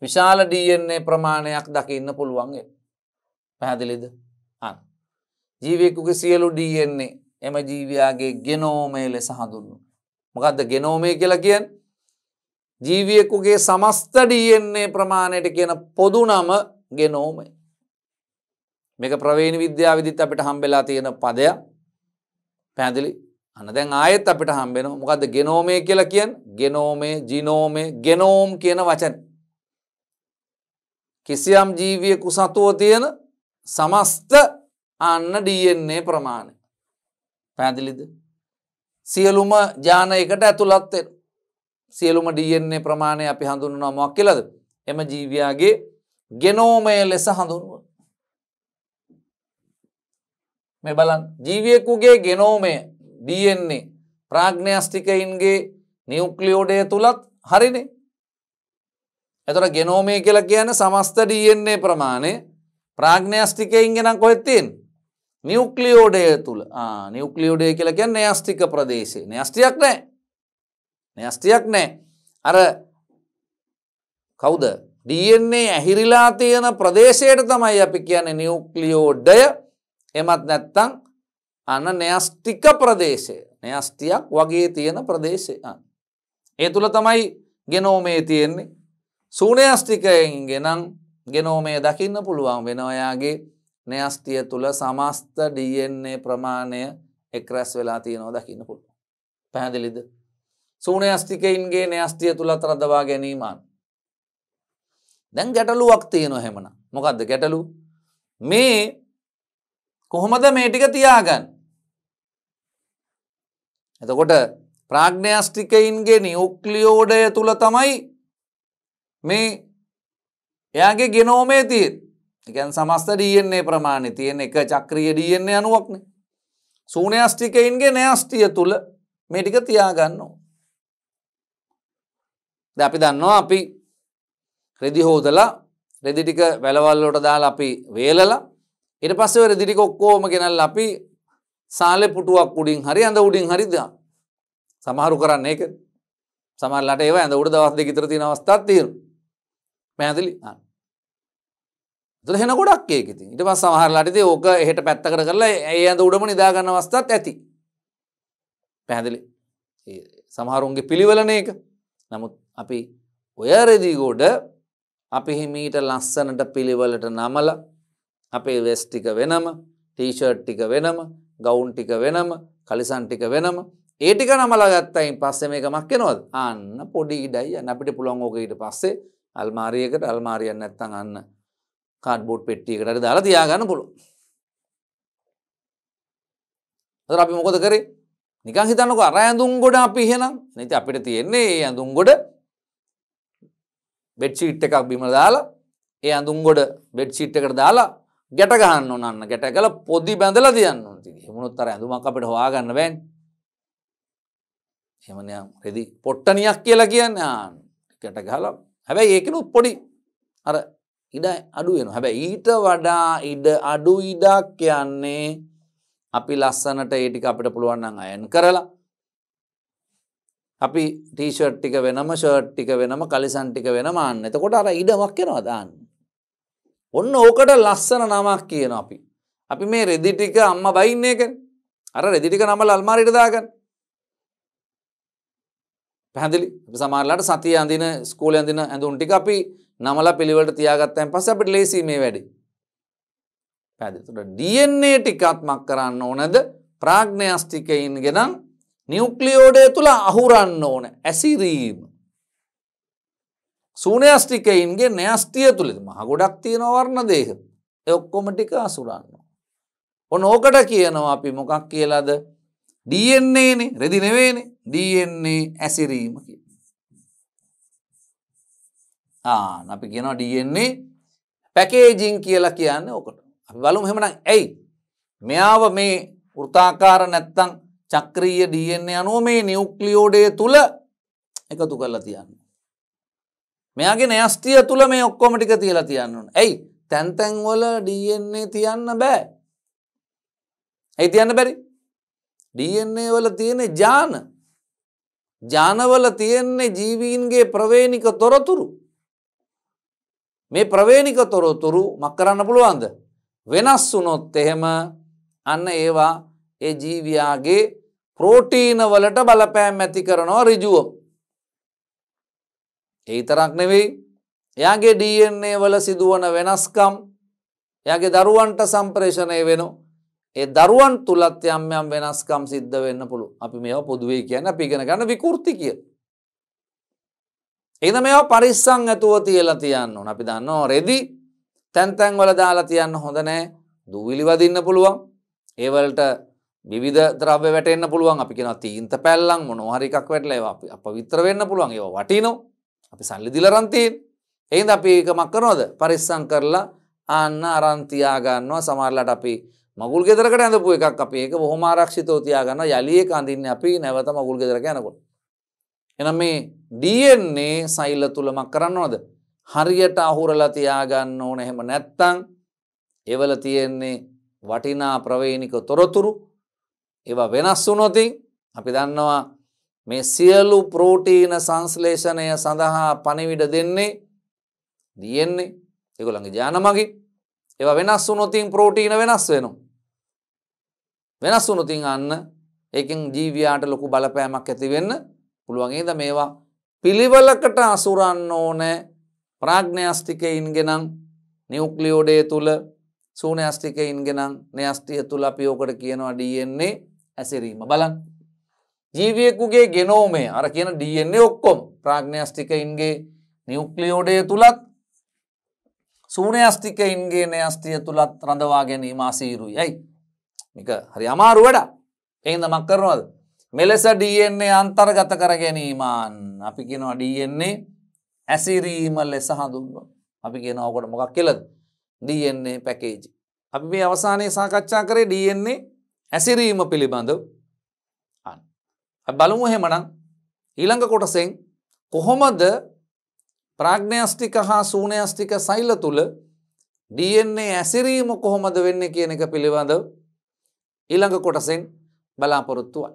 විශාල DNA ප්‍රමාණයක් දකින්න පුළුවන් වෙනවා. පැහැදිලිද අන්. ජීවයකුගේ සියලු ඩන්නේ එම ජීවයාගේ ගෙනෝමය ලෙස හඳුන්නු. මොකක්ද ගෙනෝමය කියලා කියන් ජීවියකුගේ සමස්ත ඩන්නේ ප්‍රමාණයට කියන පොදුනම ගෙනෝමයි. මේක ප්‍රවේණ විද්‍යාවිදිත් අපිට හම්බෙලා තියෙන පදයක් පැදිලි අන දැන් ආයෙත් අපිට හම්බෙන මොකක්ද ගෙනෝමය කියලා කියන් ගෙනෝමේ ජිනෝමේ ගෙනෝම් කියන වචන. කිසියම් ජීවියකු සතුව තියෙන සමස්ත අන්න ඩන්නේ ප්‍රමාණය. පැදිලිද. සියලුම ජාන එකට ඇතුළත්වෙන් සියලුම ඩන්නේ ප්‍රමාණය අපි හඳුන්නවා මොක් කියලද එම ජීවයාගේ ගෙනෝමය ලෙස හඳුන්ව. මේ බලන් ජීවියකුගේ ගෙනෝමය දන්නේ ප්‍රාග්ඥස්ටිකයින්ගේ නිියුක්ලියෝඩය තුළත් හරිනේ. එතොට ගෙනෝමය කියලා කියන සමස්ත ඩන්නේ ප්‍රමාණය ප්‍රාග්නයස්ටිකයින්ගෙන කොහෙත්තින් නිියවක්ලියෝඩය තුළ නිියවක්ලියෝඩය කියල කිය නෑස්ටික ප්‍රදේශේ නෑස්ටියක් නෑ නෑස්ටියක් නෑ අර කවුද ඩන්නේ ඇහිරිලා තියෙන ප්‍රදේශයට තමයි අපි කියන්නේ නිියවක්ලියෝඩය එමත් නැත්තං අන්න නෑස්ටික ප්‍රදේශය නෑස්ටියක් වගේ තියෙන ප්‍රදේශය ඒ තුළ තමයි ගෙනෝමේ තියෙන්නේ සූනෑස්ටිකයන්ගෙනම් ගෙනෝමය දකින්න පුළුවන් වෙන ඔයාගේ න්‍යස්තිය තුළ සමස්ත ඩන්නේ ප්‍රමාණය එක්රැස් වෙලා තියනෝ දකින්න පුළුව. පැහැදිලිද. සූනයස්තිකයින්ගේ න්‍යස්තිය තුළත් රදවා ගැනීමන්. දැන් ගැටලුවක් තියෙන හෙමන මොකක්ද ගැටලු මේ කොහොමද මේ ටික තියාගන්න එතකොට ප්‍රාග්ඥාස්ටිකයින්ගේ නියුක්ලියෝඩය තුළ තමයි මේ එයාගේ ගෙනෝමේ තියෙන් එකන් සමස්ත ඩියන්නේ ප්‍රමාණි තියෙන් එක චක්‍රිය ඩියන්නේ අනුවක්න සූනයස්ටිකයින්ගේ නෑස්ටිය තුළ මේටික තියාගන්නවා. ද අපි දන්නවා අපි රෙදි හෝදලා රෙදිටික වැලවල්ලොට දාල අපි වේලලා ඉට පස්සව රෙදිටික ඔක්කෝම ගෙනල් අපි සාලෙ පුටුවක් උඩින් හරි ඇඳ උඩින් හරිදා සමහරු කරන්නේ එක සමල්ලට ඒව ඇඳ උඩ දවස් දෙකිතර තින අවස්ථත් තීරු පැහැදිලි හෙන ගොඩක් ඒකති ඉට පස් සමහරලාටිද ඕක එහට පැත්තකට කරලා ඒ ඇඳ උඩම නිදාගන්න අවස්ථත් ඇති පැහැදිලි සමහරුන්ගේ පිළිවලන එක නමුත් අපි ඔයරෙදිගෝඩ අපි හිමීට ලස්සනට පිළිවලට නමල අපේ වෙස් ටික වෙනම ටීෂර්ට් ටික වෙනම ගෞන් ටික වෙනම කලිසන් ටික වෙනම ඒටික නමලා ගත්තයින් පස්සෙ මේක මක් කෙනවද අන්න පොඩි ඉඩයි අපිට පුළොන් ඕක ඊට පස්සේ අල්මාරියකට අල්මාරියන් නැත්තං අන්න කාඩ්බෝඩ් පෙට්ටියකට දාලා තියාගන්න පුළු අපි මොකද කරේ නිකං හිතන්නක අර ඇඳුම් ගොඩ අපි හෙනම් නති අපිට තියෙන්නේ ඒ ඇඳුම් ගොඩ බෙඩ්ෂීට් එකක් බිම දාලා ඒ ඇඳුම් ගොඩ බෙඩ්ෂීට් එකට දාලා ගැට ගහන්න ඕනන්න ගැට කල පොද්ධි බැඳලා තියන්න හෙමුණුත් අර ඇඳුමක් අපට හවාගන්න බැන් හෙමනයක් රෙදි පොට්ටනියක් කියලා කියන්න ගැට ගහලා හැබැයි ඒකනුත් පොඩි අර ඉඩ අඩුවෙන හැබැ ඊට වඩා ඉඩ අඩු ඉඩක් කියන්නේ අපි ලස්සනට ඒටික අපිට පුළුවන්න්න අයන් කරලා අපි ටීෂට් ටික වෙනම ෂර්ට් ටික වෙනම කලිසන් ටික වෙනම අන්න එතකොට අර ඉඩමක් කෙනවා දාන්න ඔන්න ඕකට ලස්සන නමක් කියන අපි අපි මේ රෙදි ටික අම්ම බයින්නේක අර රෙදිටික නම අල්මාරිට දාගන්න පැහැදිලි සමාරලාට සතිය අඳන ස්කූල ඇඳන ඇඳුන් ටික අපි නමල පිළිවට තියාගත්තයන් පස අපට ලේසීමේ වැඩි. පැදිතුට DNA ටිකත්මක් කරන්න ඕනද ප්‍රාග්නයස්ටිකයින් ගෙනම් නිියුක්ලියෝඩය තුළ අහුරන්න ඕන ඇසිරීම. සූනයස්ටිකයින්ගේ නෑස්ටිය තුළිද මහ ගොඩක් තියෙනවරණ දේහ එඔක්කොම ටික අසුරන්න. ඔන්න ඕකට කියනවා අපි මොකක් කියලාද DNAනේ රෙදි නෙවෙයිනේ DNA ඇසිරීම කියන්නේ. ආ අපි කියනවා DNA පැකේජිං කියලා කියන්නේ ඕකට. අපි බලමු එහෙමනම් ඇයි මෙයාව මේ වෘත්තාකාර නැත්තම් චක්‍රීය DNA අනුව මේ නියුක්ලියෝඩය තුල එකතු කරලා තියන්න. මෙයාගේ නෑස්තිය තුළ මේ ඔක්කොම ටික තියලා තියන්නන. ඇයි තැන්තැන්වල DNA තියන්න බෑ. ඇයි තියන්න බැරි DNA වල තියෙන ජාන ජානවල තියෙන්නේ ජීවීන්ගේ ප්‍රවේණික තොරතුරු මේ ප්‍රවේණික තොරතුරු මක් කරන්න පුළුවන්ද වෙනස් වුනොත් එහෙම අන්න ඒවා ඒ ජීවියාගේ ප්‍රෝටීන වලට බලපෑම් ඇති කරනවා රිජුවම් ඒ තරක් නෙවෙයි එයාගේ DNA වල සිදුවන වෙනස්කම් එයාගේ දරුවන්ට සම්ප්‍රේෂණය වෙනවා ඒ දරුවන් තුළත් යම් යම් වෙනස්කම් සිද්ධ වෙන්න පුළු අපි මේවා පොදුවේ කියන්න පිගෙන ගන්න විකෘති කිය. එද මේවා පරිස්සං ඇතුව තියලා තියන්න ඕන අපි දන්න රෙදි තැන්තැන් වල දාලා තියන්න හොඳනෑ දූවිලි වදින්න පුළුවන් ඒවලට විධ ද්‍රව වැටෙන්න්න පුළුවන් අපි කියෙන තීන්ත පැල්ලං මොන හරිකක් වැටල අපි අප විතර වෙන්න පුළුවන් ඒ වටිනෝ අපි සල්ලි දිලරන්තීන් එයිද අපි ඒක මක්කනෝද පරිස්සං කරලා අන්න අරන්තියාගන්නවා සමරලට අපි මගුල් ගෙදරකට ඇඳපු එකක් අප ඒක බොහොම ආරක්ෂිතව තියාගන්න යලියේ කඳින්න අපි නැවත මගුල් ගෙදරක යනකොට. එනම් මේ DNA සෛල තුලමක් කරන්නවද? හරියට අහුරලා තියාගන්න ඕන එහෙම නැත්තම් ඒවල තියෙන්නේ වටිනා ප්‍රවේණික තොරතුරු ඒවා වෙනස් වුණොතින් අපි දන්නවා මේ සියලු ප්‍රෝටීන සංස්ලේෂණය සඳහා පණිවිඩ දෙන්නේ දියෙන්නේ ඒගොළඟ ජානමගින් ඒවා වෙනස් වුනොතින් ප්‍රෝටීන වෙනස් වෙනවා. වෙනස් වුනොතින් අන්න ඒකෙන් ජීවියාට ලොකු බලපෑමක් ඇතිවෙන්න පුළුවන්ගේද මේවා පිළිවලකට අසුරන්න ඕනෑ ප්‍රාග්නයස්ටිකයින්ගෙනම් නිියුක්ලියෝඩේ තුළ සූනෑස්ටිකයින්ගෙනම් නෑස්ටිය තුළ අපියෝකට කියනවා ඩන්නේ ඇසිරීම බලන්. ජීවියෙකුගේ ගෙනෝමේ අර කියන ඩන්නේ ඔක්කොම් ප්‍රාග්නයස්ටිකයින්ගේ නිියුක්ලියෝඩේ තුළත් සූනයස්තිකයින්ගේ නෑස්තිය තුළත් රඳවා ගැනීම අසීරුයි යයි. එක හරි අමාරු වැඩ එහිද මක් කරනවද. මෙලෙස ඩන්නේ අන්තර්ගත කර ගැනීමාන් අපි කියෙනවා ඩන්නේ ඇසිරීම ලෙස හඳුන්ව අපි කියෙන ඔකොට මොකක් කෙලද ඩන්නේ පැකේජි. අපි මේ අවසානයේ සාකච්ඡා කරේ ඩන්නේ ඇසිරීම පිළිබඳව අන්. බලමු හෙමනම් ඊළඟ කොටසෙන් කොහොමද ප්‍රාග්ඥයස්ටික හා සූනයස්ටික සෛල තුළ DNA ඇසිරීම කොහොමද වෙන්න කියන එක පිළිබඳව ඊළඟ කොටසෙන් බලාපොරොත්තුවයි.